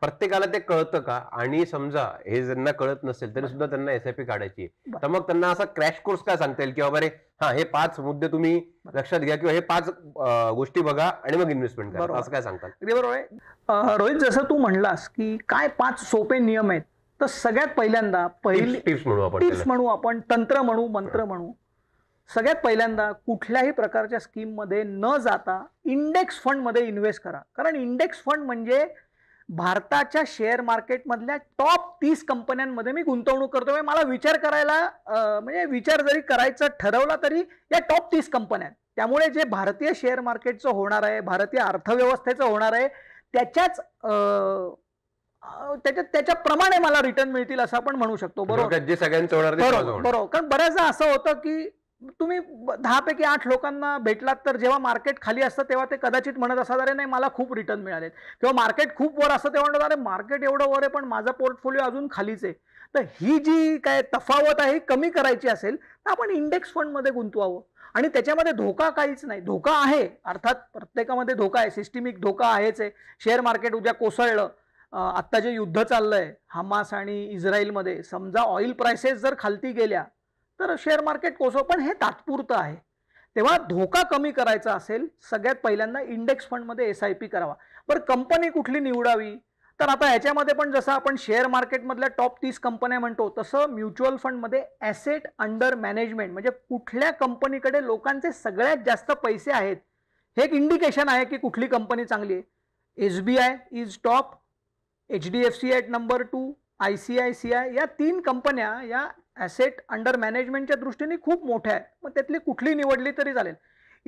प्रत्येकाला ते कळतं का आणि समजा हे ज्यांना कळत नसेल तरी सुद्धा त्यांना एसआयपी काढायची तर मग त्यांना असा क्रॅश कोर्स काय सांगता येईल किंवा अरे हा हे पाच मुद्दे तुम्ही लक्षात घ्या किंवा हे पाच गोष्टी बघा आणि मग इन्व्हेस्टमेंट करा असं काय सांगतात बरोबर रोहित जसं तू म्हणलास की काय पाच सोपे नियम आहेत तर सगळ्यात पहिल्यांदा पहिली टिप्स म्हणू आपण म्हणू आपण तंत्र म्हणू मंत्र म्हणू सगळ्यात पहिल्यांदा कुठल्याही प्रकारच्या स्कीममध्ये न जाता इंडेक्स फंडमध्ये इन्व्हेस्ट करा कारण इंडेक्स फंड म्हणजे भारताच्या शेअर मार्केटमधल्या टॉप तीस कंपन्यांमध्ये मी गुंतवणूक करतो म्हणजे मला विचार करायला म्हणजे विचार जरी करायचा ठरवला तरी या टॉप तीस कंपन्या त्यामुळे जे भारतीय शेअर मार्केटचं होणार आहे भारतीय अर्थव्यवस्थेचं होणार आहे त्याच्याच त्याच्या त्याच्याप्रमाणे मला रिटर्न मिळतील असं आपण म्हणू शकतो बरोबर होणार बरोबर कारण बऱ्याचदा असं होतं की तुम्ही दहा पैकी आठ लोकांना भेटलात तर जेव्हा मार्केट खाली असतं तेव्हा ते कदाचित म्हणत असतात अरे नाही मला खूप रिटर्न मिळालेत किंवा मार्केट खूप वर असतं तेव्हा म्हणतात अरे मार्केट एवढं वर आहे पण माझा पोर्टफोलिओ अजून खालीच आहे तर ही जी काय तफावत आहे कमी करायची असेल तर आपण इंडेक्स फंडमध्ये गुंतवावं आणि त्याच्यामध्ये धोका काहीच नाही धोका आहे अर्थात प्रत्येकामध्ये धोका आहे सिस्टिमिक धोका आहेच आहे शेअर मार्केट उद्या कोसळलं आत्ता जे युद्ध चाललंय हमास आणि इस्रायलमध्ये समजा ऑइल प्राइसेस जर खालती गेल्या तर शेअर मार्केट कोसो पण हे तात्पुरतं आहे तेव्हा धोका कमी करायचा असेल सगळ्यात पहिल्यांदा इंडेक्स फंडमध्ये एस आय पी करावा बरं कंपनी कुठली निवडावी तर आता याच्यामध्ये पण जसं आपण शेअर मार्केटमधल्या टॉप तीस कंपन्या म्हणतो तसं म्युच्युअल फंडमध्ये ॲसेट अंडर मॅनेजमेंट म्हणजे कुठल्या कंपनीकडे लोकांचे सगळ्यात जास्त पैसे आहेत हे एक इंडिकेशन आहे की कुठली कंपनी चांगली आहे S B I is top H D F C at number two I C I C I या तीन कंपन्या या ॲसेट अंडर मॅनेजमेंटच्या दृष्टीने खूप मोठ्या आहेत मग त्यातली कुठली निवडली तरी चालेल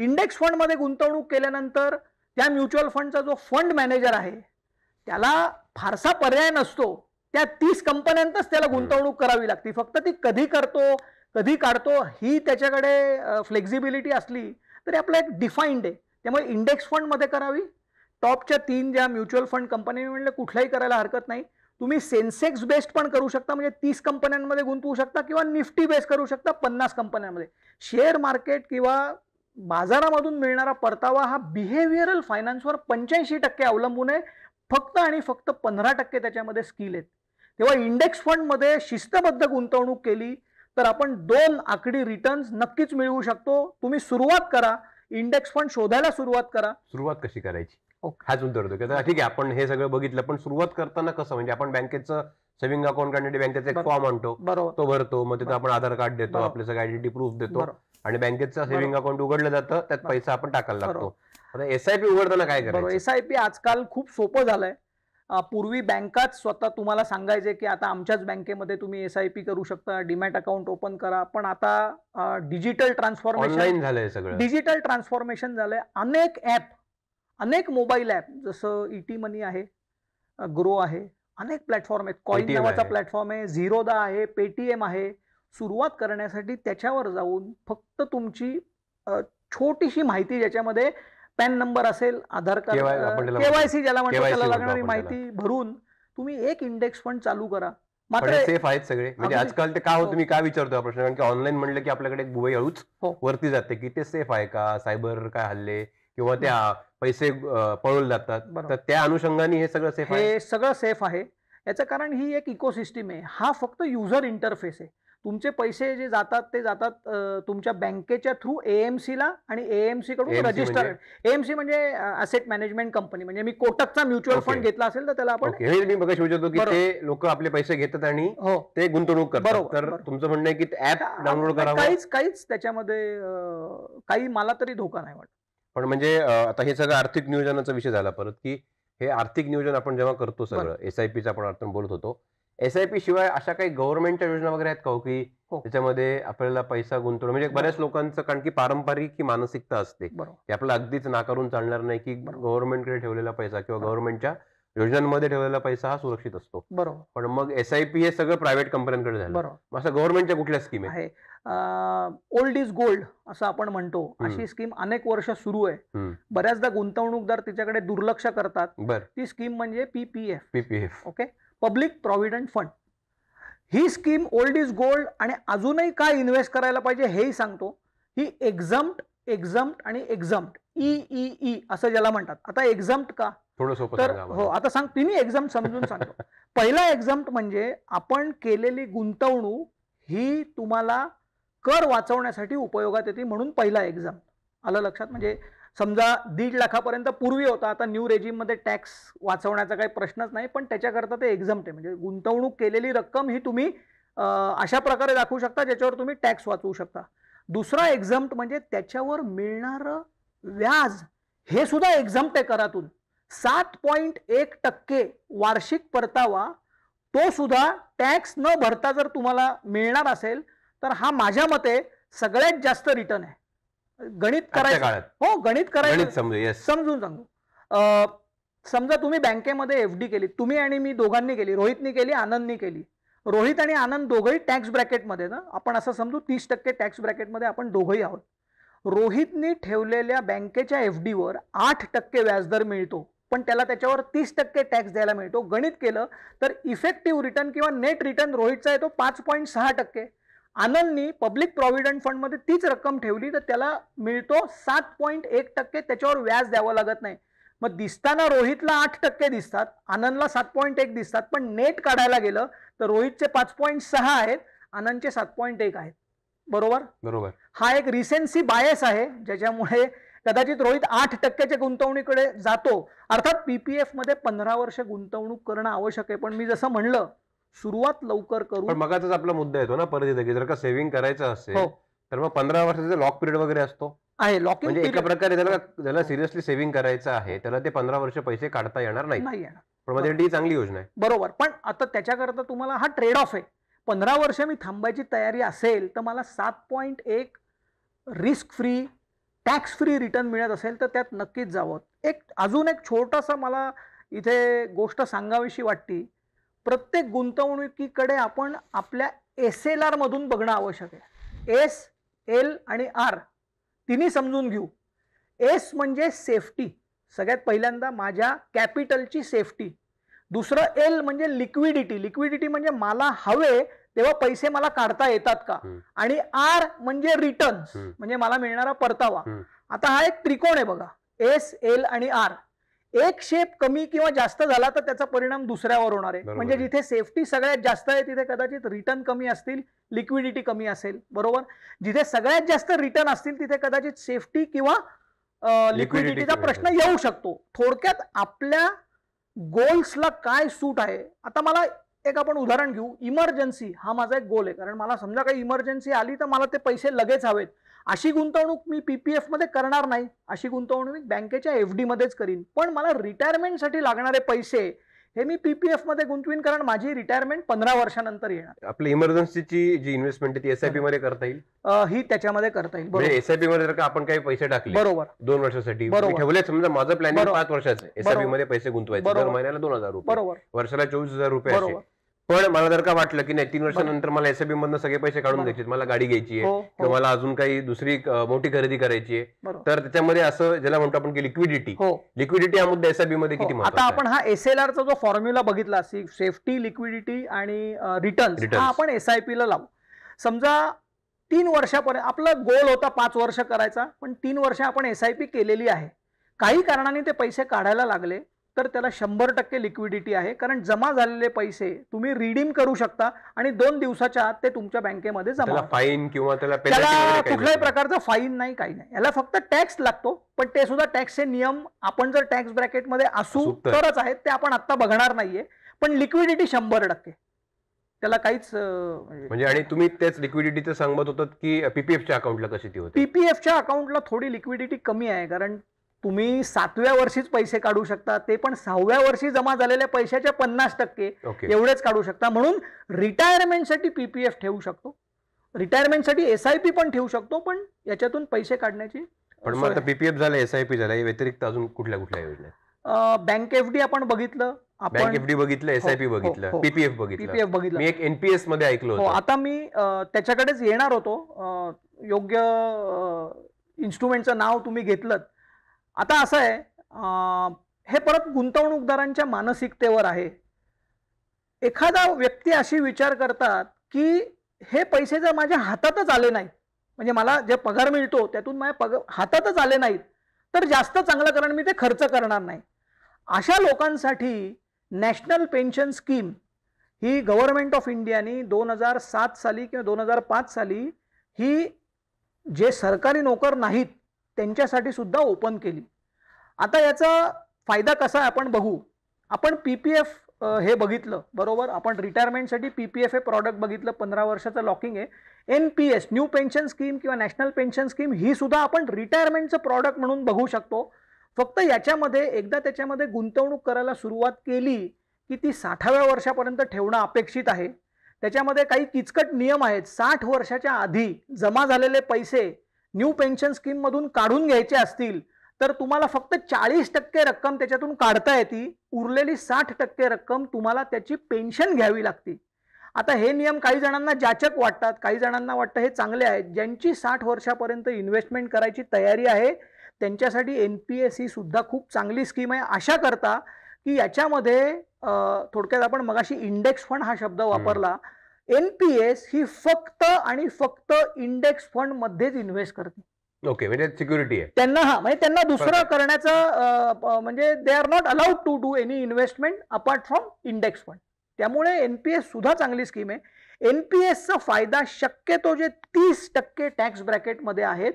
इंडेक्स फंडमध्ये गुंतवणूक केल्यानंतर त्या म्युच्युअल फंडचा जो फंड मॅनेजर आहे त्याला फारसा पर्याय नसतो त्या तीस कंपन्यांतच त्याला गुंतवणूक करावी लागते फक्त ती कधी करतो कधी काढतो ही त्याच्याकडे फ्लेक्झिबिलिटी असली तरी आपलं एक डिफाईंड आहे त्यामुळे इंडेक्स फंडमध्ये करावी टॉपच्या तीन ज्या म्युच्युअल फंड कंपनी म्हणलं कुठलाही करायला हरकत नाही तुम्ही सेन्सेक्स बेस्ड पण करू शकता म्हणजे तीस कंपन्यांमध्ये गुंतवू शकता किंवा निफ्टी बेस्ड करू शकता पन्नास कंपन्यांमध्ये शेअर मार्केट किंवा बाजारामधून मिळणारा परतावा हा बिहेवियरल फायनान्सवर पंच्याऐंशी टक्के अवलंबून आहे फक्त आणि फक्त पंधरा टक्के त्याच्यामध्ये स्किल आहेत तेव्हा इंडेक्स फंडमध्ये शिस्तबद्ध गुंतवणूक केली तर आपण दोन आकडी रिटर्न्स नक्कीच मिळवू शकतो तुम्ही सुरुवात करा इंडेक्स फंड शोधायला सुरुवात करा सुरुवात कशी करायची हाच मुद्दा होतो ठीक आहे आपण हे सगळं बघितलं पण सुरुवात करताना कसं म्हणजे आपण बँकेचं सेव्हिंग अकाउंट काढण्यासाठी बँकेचा एक फॉर्म आणतो बरोबर. तो भरतो मग तिथं आपण आधार कार्ड देतो आपलं सगळं आयडेंटिटी प्रूफ देतो आणि बँकेचं सेव्हिंग अकाउंट उघडलं जातं त्यात पैसा आपण टाकायला लागतो आता एसआयपी उघडताना काय करतो एसआयपी आजकाल खूप सोपं झालंय पूर्वी बँकाच स्वतः तुम्हाला सांगायचे की आता आमच्याच बँकेमध्ये तुम्ही एसआयपी करू शकता डीमॅट अकाउंट ओपन करा पण आता डिजिटल ट्रान्सफॉर्मेशन झालंय सगळं डिजिटल ट्रान्सफॉर्मेशन झालंय अनेक ऍप अनेक मोबाईल ॲप जसं ईटी e मनी आहे ग्रो आहे अनेक प्लॅटफॉर्म आहेत कॉईन e नावाचा प्लॅटफॉर्म आहे झिरोदा आहे पेटीएम आहे सुरुवात करण्यासाठी त्याच्यावर जाऊन फक्त तुमची छोटीशी माहिती ज्याच्यामध्ये पॅन नंबर असेल आधार कार्ड केवायसी ज्याला म्हणतो त्याला लागणारी माहिती भरून तुम्ही एक इंडेक्स फंड चालू करा मात्र सेफ आहेत सगळे म्हणजे आजकाल ते का होतं हो. मी काय विचारतो प्रश्न कारण की ऑनलाईन म्हणलं की आपल्याकडे एक बुवई हळूच हो. वरती जाते की ते सेफ आहे का सायबर काय हल्ले किंवा त्या पैसे पळवले जातात तर त्या अनुषंगाने हे सगळं सेफ हे सगळं सेफ आहे याचं कारण ही एक इकोसिस्टीम आहे हा फक्त युजर इंटरफेस आहे तुमचे पैसे जे जातात ते जातात तुमच्या बँकेच्या थ्रू एएमसीला आणि एएमसी कडून रजिस्टर एएमसी म्हणजे असेट मॅनेजमेंट कंपनी म्हणजे मी कोटकचा म्युच्युअल फंड घेतला असेल तर त्याला आपण हे मी की ते लोक आपले पैसे घेतात आणि हो. ते गुंतवणूक करतात तर तुमचं म्हणणं आहे की ऍप डाउनलोड करा काहीच काहीच त्याच्यामध्ये काही मला तरी धोका नाही वाटत पण म्हणजे आता हे सगळं आर्थिक नियोजनाचा विषय झाला परत की हे आर्थिक नियोजन आपण जेव्हा करतो सगळं एसआयपीचं आपण अर्थ बोलत होतो एसआयपी शिवाय अशा काही गव्हर्नमेंटच्या योजना वगैरे आहेत का हो, की हो. त्याच्यामध्ये आपल्याला पैसा गुंतवणं म्हणजे बऱ्याच लोकांचं कारण की पारंपरिक ही मानसिकता असते की आपल्याला अगदीच नाकारून चालणार नाही की गव्हर्नमेंटकडे ठेवलेला पैसा किंवा गव्हर्नमेंटच्या योजनांमध्ये ठेवलेला पैसा हा सुरक्षित असतो बरोबर पण मग एसआयपी हे सगळं प्रायव्हेट कंपन्यांकडे झालं असं गव्हर्नमेंटच्या कुठल्या स्कीम आहे ओल्ड इज गोल्ड असं आपण म्हणतो अशी स्कीम अनेक वर्ष सुरू आहे बऱ्याचदा गुंतवणूकदार तिच्याकडे दुर्लक्ष करतात ती स्कीम म्हणजे PPF PPF okay public provident fund ही स्कीम ओल्ड इज गोल्ड आणि अजूनही काय इन्व्हेस्ट करायला पाहिजे हेही सांगतो ही एक्झम्प्ट एक्झम्प्ट आणि एक्झम्प्ट ई ई असं ज्याला म्हणतात आता एक्झम्प्ट का तर हो आता सांग तिन्ही एक्झाम समजून सांगतो पहिला एक्झाम म्हणजे आपण केलेली गुंतवणूक ही तुम्हाला कर वाचवण्यासाठी उपयोगात येते म्हणून पहिला एक्झाम आलं लक्षात म्हणजे समजा दीड लाखापर्यंत पूर्वी होता आता न्यू रेजिममध्ये टॅक्स वाचवण्याचा काही प्रश्नच नाही पण त्याच्याकरता ते एक्झाम आहे म्हणजे गुंतवणूक केलेली रक्कम ही तुम्ही अशा प्रकारे दाखवू शकता ज्याच्यावर तुम्ही टॅक्स वाचवू शकता दुसरा एक्झम्प्ट म्हणजे त्याच्यावर मिळणारं व्याज हे सुद्धा एक्झम्प्ट आहे करातून सात पॉईंट एक टक्के वार्षिक परतावा तो सुद्धा टॅक्स न भरता जर तुम्हाला मिळणार असेल तर हा माझ्या मते सगळ्यात जास्त रिटर्न आहे गणित करायचं हो गणित करायचं समजून सांगू समजा तुम्ही बँकेमध्ये एफ डी केली तुम्ही आणि मी दोघांनी केली रोहितनी केली आनंदनी केली रोहित आणि आनंद दोघंही टॅक्स ब्रॅकेटमध्ये ना आपण असं समजू तीस टक्के टॅक्स ब्रॅकेटमध्ये आपण दोघंही आहोत रोहितनी ठेवलेल्या बँकेच्या एफ डीवर आठ टक्के व्याजदर मिळतो पण त्याला त्याच्यावर तीस टक्के टॅक्स द्यायला मिळतो गणित केलं तर इफेक्टिव्ह रिटर्न किंवा नेट रिटर्न रोहितचा येतो पाच पॉईंट सहा टक्के आनंदनी पब्लिक प्रॉव्हिडंट फंडमध्ये तीच रक्कम ठेवली तर त्याला मिळतो सात पॉईंट एक टक्के त्याच्यावर व्याज द्यावं लागत नाही मग दिसताना रोहितला आठ टक्के दिसतात आनंदला सात पॉईंट एक दिसतात पण नेट काढायला गेलं तर रोहितचे पाच पॉईंट सहा आहेत आनंदचे सात पॉईंट एक आहेत बरोबर बरोबर हा एक रिसेन्सी बायस आहे ज्याच्यामुळे कदाचित रोहित आठ टक्क्याच्या गुंतवणुकीकडे जातो अर्थात पीपीएफ मध्ये पंधरा वर्ष गुंतवणूक करणं आवश्यक आहे पण मी जसं म्हणलं सुरुवात लवकर करू पण मगाचाच आपला मुद्दा येतो ना परत येतो की जर का सेव्हिंग करायचं असेल हो. तर मग पंधरा वर्षाचा लॉक पिरियड वगैरे असतो आहे लॉक म्हणजे एका प्रकारे त्याला ज्याला सिरियसली सेव्हिंग करायचं आहे त्याला ते पंधरा वर्ष पैसे काढता येणार नाही येणार पण ही चांगली योजना आहे बरोबर पण आता त्याच्याकरता तुम्हाला हा ट्रेड ऑफ आहे पंधरा वर्ष मी थांबायची तयारी असेल तर मला सात पॉईंट एक risk free tax free return मिळत असेल तर त्यात नक्कीच जावं एक अजून एक छोटासा मला इथे गोष्ट सांगावीशी वाटती प्रत्येक गुंतवणुकीकडे आपण आपल्या एस एल आर मधून बघणं आवश्यक आहे एस एल आणि आर तिन्ही समजून घेऊ एस म्हणजे सेफ्टी सगळ्यात पहिल्यांदा माझ्या कॅपिटलची सेफ्टी दुसरं एल म्हणजे लिक्विडिटी लिक्विडिटी म्हणजे मला हवे तेव्हा पैसे मला काढता येतात का आणि आर म्हणजे रिटर्न्स म्हणजे मला मिळणारा परतावा आता हा एक त्रिकोण आहे बघा एस एल आणि आर एक शेप कमी किंवा जास्त झाला तर त्याचा परिणाम दुसऱ्यावर होणार आहे म्हणजे जिथे सेफ्टी सगळ्यात जास्त आहे तिथे कदाचित रिटर्न कमी असतील लिक्विडिटी कमी असेल बरोबर जिथे सगळ्यात जास्त रिटर्न असतील तिथे कदाचित सेफ्टी किंवा लिक्विडिटीचा प्रश्न येऊ शकतो थोडक्यात आपल्या गोल्सला काय सूट आहे आता मला एक आपण उदाहरण घेऊ इमर्जन्सी हा माझा एक गोल आहे कारण मला समजा काही इमर्जन्सी आली तर मला ते पैसे लगेच हवेत अशी गुंतवणूक मी पी पी एफमध्ये करणार नाही अशी गुंतवणूक मी बँकेच्या एफ डीमध्येच करीन पण मला रिटायरमेंटसाठी लागणारे पैसे हे मी पीपीएफ मध्ये गुंतवीन कारण माझी रिटायरमेंट पंधरा वर्षानंतर येणार आपली इमर्जन्सीची जी इन्व्हेस्टमेंट आहे ती एसआयपी मध्ये करता येईल ही त्याच्यामध्ये करता येईल बरोबर एसआयपी म्हणजे मध्ये जर का आपण काही पैसे टाकले बरोबर दोन वर्षासाठी ठेवले समजा माझं प्लॅनिंग पाच वर्षाचं एसआयपी मध्ये पैसे गुंतवायचे दर महिन्याला दोन हजार रुपये बरोबर वर्षाला चोवीस हजार रुपये पण मला जर का वाटलं की नाही तीन वर्षानंतर मला एसएबी मधनं सगळे पैसे काढून द्यायचे मला गाडी घ्यायची आहे हो, किंवा हो. मला अजून काही दुसरी मोठी खरेदी करायची आहे तर त्याच्यामध्ये असं ज्याला म्हणतो आपण की लिक्विडिटी लिक्विडिटी हो. हा मुद्दा एसएबी मध्ये किती आता आपण हा एसएलआर जो फॉर्म्युला बघितला सेफ्टी लिक्विडिटी आणि रिटर्न हा आपण एसआयपी ला लावू समजा तीन वर्षापर्यंत आपला गोल होता पाच वर्ष करायचा पण तीन वर्ष आपण एसआयपी केलेली आहे काही कारणाने ते पैसे काढायला लागले तर त्याला शंभर टक्के लिक्विडिटी आहे कारण जमा झालेले पैसे तुम्ही रिडीम करू शकता आणि दोन दिवसाच्या आत ते तुमच्या बँकेमध्ये जमा फाईन किंवा त्याला कुठल्याही प्रकारचा फाईन नाही काही नाही याला फक्त टॅक्स लागतो पण ते सुद्धा टॅक्सचे नियम आपण जर टॅक्स ब्रॅकेटमध्ये असू तरच आहेत ते आपण आता बघणार नाहीये पण लिक्विडिटी शंभर टक्के त्याला काहीच म्हणजे, म्हणजे आणि तुम्ही तेच लिक्विडिटीचं सांगत होतात की पीपीएफच्या अकाउंटला कशी ती होती पीपीएफच्या अकाउंटला थोडी लिक्विडिटी कमी आहे कारण तुम्ही सातव्या वर्षीच पैसे काढू शकता ते पण सहाव्या वर्षी जमा झालेल्या पैशाच्या पन्नास टक्के एवढेच काढू शकता म्हणून रिटायरमेंटसाठी पीपीएफ ठेवू शकतो रिटायरमेंटसाठी एसआयपी पण ठेवू शकतो पण याच्यातून पैसे काढण्याची पण मग आता पीपीएफ झालं एसआयपी झालं या व्यतिरिक्त अजून कुठल्या कुठल्या योजना बँक एफडी आपण बघितलं बँक एफडी बघितलं एसआयपी हो, हो, बघितलं पीपीएफ हो. बघितलं पीपीएफ बघितलं मी एक एनपीएस मध्ये ऐकलो आता मी त्याच्याकडेच येणार होतो योग्य इन्स्ट्रुमेंटचं नाव तुम्ही घेतलं आता असं आहे हे परत गुंतवणूकदारांच्या मानसिकतेवर आहे एखादा व्यक्ती अशी विचार करतात की हे पैसे जर माझ्या हातातच आले नाहीत म्हणजे मला जे पगार मिळतो त्यातून माझ्या पग हातातच आले नाहीत तर जास्त चांगलं कारण मी ते खर्च करणार नाही अशा लोकांसाठी नॅशनल पेन्शन स्कीम ही गव्हर्नमेंट ऑफ इंडियानी दोन हजार सात साली किंवा दोन हजार पाच साली ही जे सरकारी नोकर नाहीत त्यांच्यासाठी सुद्धा ओपन केली आता याचा फायदा कसा आहे आपण बघू आपण पी पी एफ हे बघितलं बरोबर आपण रिटायरमेंटसाठी पी पी एफ हे प्रॉडक्ट बघितलं पंधरा वर्षाचं लॉकिंग आहे N P S new pension scheme किंवा नॅशनल पेन्शन स्कीम ही सुद्धा आपण रिटायरमेंटचं प्रॉडक्ट म्हणून बघू शकतो फक्त याच्यामध्ये एकदा त्याच्यामध्ये गुंतवणूक करायला सुरुवात केली की ती साठाव्या वर्षापर्यंत ठेवणं अपेक्षित आहे त्याच्यामध्ये काही किचकट नियम आहेत साठ वर्षाच्या आधी जमा झालेले पैसे न्यू पेन्शन स्कीम मधून काढून घ्यायचे असतील तर तुम्हाला फक्त चाळीस टक्के रक्कम त्याच्यातून काढता येते उरलेली साठ टक्के रक्कम तुम्हाला त्याची पेन्शन घ्यावी लागते आता हे नियम काही जणांना जाचक वाटतात काही जणांना वाटतं हे चांगले आहेत ज्यांची साठ वर्षापर्यंत इन्व्हेस्टमेंट करायची तयारी आहे त्यांच्यासाठी एन पी एस ही सुद्धा खूप चांगली स्कीम आहे आशा करता की याच्यामध्ये थोडक्यात आपण मगाशी इंडेक्स फंड हा शब्द वापरला एन पी एस ही फक्त आणि फक्त इंडेक्स फंड मध्येच इन्व्हेस्ट करते ओके म्हणजे सिक्युरिटी आहे त्यांना हा म्हणजे त्यांना दुसरा करण्याचा म्हणजे they are not allowed to do any investment apart from index fund त्यामुळे एनपीएस सुद्धा चांगली स्कीम आहे एनपीएसचा फायदा शक्यतो जे तीस टक्के टॅक्स ब्रॅकेटमध्ये आहेत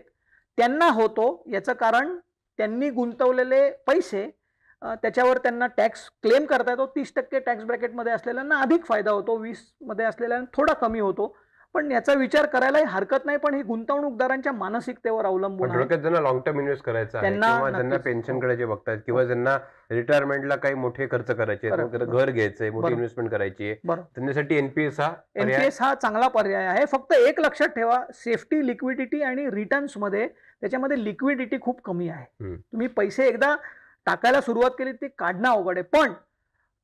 त्यांना होतो याचं कारण त्यांनी गुंतवलेले पैसे त्याच्यावर त्यांना टॅक्स क्लेम करता येतो तीस टक्के टॅक्स ब्रॅकेटमध्ये असलेल्यांना अधिक फायदा होतो मध्ये असलेल्यांना थोडा कमी होतो पण याचा विचार करायलाही हरकत नाही पण हे गुंतवणूकदारांच्या मानसिकतेवर अवलंबून ज्यांना लॉंग टर्म इन्व्हेस्ट करायचा किंवा ज्यांना पेन्शनकडे जे बघतात हो. किंवा ज्यांना रिटायरमेंटला काही मोठे खर्च करायचे घर घ्यायचंय मोठी इन्व्हेस्टमेंट करायची त्यांच्यासाठी एनपीएस हा एनपीएस हा चांगला पर्याय आहे फक्त एक लक्षात ठेवा सेफ्टी लिक्विडिटी आणि रिटर्न्स मध्ये त्याच्यामध्ये लिक्विडिटी खूप कमी आहे तुम्ही पैसे एकदा टाकायला सुरुवात केली ती काढणं अवघड आहे पण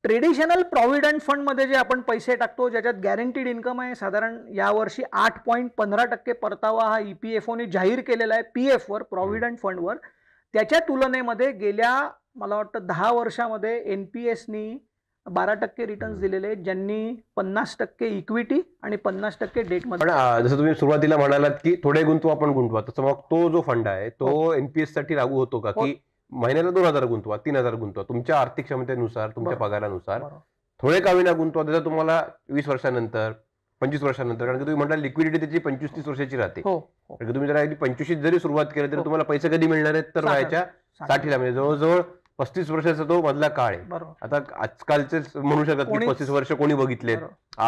ट्रेडिशनल प्रॉव्हिडंट फंडमध्ये जे आपण पैसे टाकतो ज्याच्यात गॅरंटीड इन्कम आहे साधारण यावर्षी आठ पॉईंट पंधरा टक्के परतावा हा ई पी एफ जाहीर केलेला आहे पी एफवर प्रॉव्हिडंट फंडवर त्याच्या तुलनेमध्ये गेल्या मला वाटतं दहा वर्षामध्ये एन पी एसनी बारा टक्के रिटर्न्स दिलेले आहेत ज्यांनी पन्नास टक्के इक्विटी आणि पन्नास टक्के डेटमध्ये जसं तुम्ही सुरुवातीला म्हणालात की थोडे गुंतू आपण गुंतवा तसं मग तो जो फंड आहे तो एनपीएस हो. साठी लागू होतो का हो. की महिन्याला दोन हजार गुंतवा तीन हजार गुंतवा तुमच्या आर्थिक क्षमतेनुसार तुमच्या पगारानुसार थोडे कावीला गुंतवा त्याचा तुम्हाला वीस वर्षानंतर पंचवीस वर्षानंतर कारण की तुम्ही म्हटलं लिक्विडिटी त्याची पंचवीस तीस वर्षाची राहते हो, हो. कारण तुम्ही जर अगदी पंचवीस जरी सुरुवात केली तरी हो. तुम्हाला पैसे कधी मिळणार आहेत तर वयाच्या साठीला म्हणजे जवळजवळ पस्तीस वर्षाचा तो मधला काळ आहे आता आजकालचे म्हणू शकत की पस्तीस वर्ष कोणी बघितले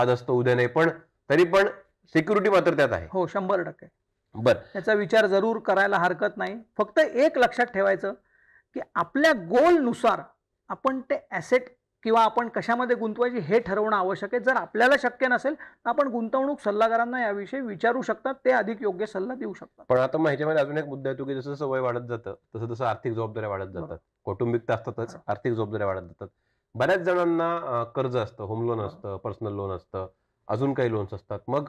आज असतं उद्या नाही पण तरी पण सिक्युरिटी मात्र त्यात आहे हो शंभर टक्के बर त्याचा विचार जरूर करायला हरकत नाही फक्त एक लक्षात ठेवायचं की आपल्या गोलनुसार आपण ते ॲसेट किंवा आपण कशामध्ये गुंतवायची हे ठरवणं आवश्यक आहे जर आपल्याला शक्य नसेल तर आपण गुंतवणूक सल्लागारांना याविषयी विचारू शकतात ते अधिक योग्य सल्ला देऊ शकतात पण आता मग ह्याच्यामध्ये अजून एक मुद्दा येतो की जसं जसं वय वाढत जातं तसं तसं आर्थिक जबाबदाऱ्या वाढत जातात कौटुंबिक तर असतातच आर्थिक जबाबदाऱ्या वाढत जातात बऱ्याच जणांना कर्ज असतं होम लोन असतं पर्सनल लोन असतं अजून काही लोन्स असतात मग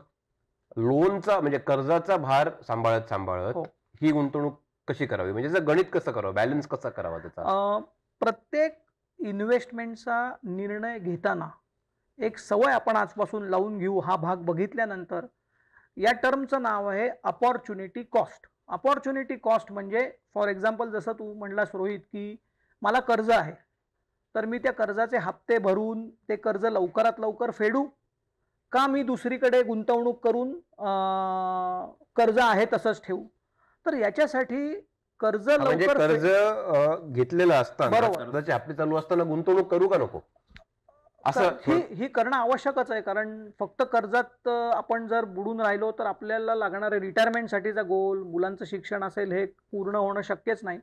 लोनचा म्हणजे कर्जाचा भार सांभाळत सांभाळत हो. ही गुंतवणूक कशी करावी म्हणजे जर गणित कसं करावं बॅलन्स कसा करावा त्याचा प्रत्येक इन्व्हेस्टमेंटचा निर्णय घेताना एक सवय आपण आजपासून लावून घेऊ हा भाग बघितल्यानंतर या टर्मचं नाव आहे अपॉर्च्युनिटी कॉस्ट अपॉर्च्युनिटी कॉस्ट म्हणजे फॉर एक्झाम्पल जसं तू म्हणलास रोहित की मला कर्ज आहे तर मी त्या कर्जाचे हप्ते भरून ते कर्ज लवकरात लवकर फेडू का मी दुसरीकडे गुंतवणूक करून कर्ज आहे तसंच ठेवू तर याच्यासाठी कर्ज म्हणजे कर्ज घेतलेलं असताना कर्जाची आपली चालू असताना गुंतवणूक करू का नको असं ही ही करणं आवश्यकच आहे कारण फक्त कर्जात आपण जर बुडून राहिलो तर आपल्याला लागणारे रिटायरमेंटसाठीचा गोल मुलांचं शिक्षण असेल हे पूर्ण होणं शक्यच नाही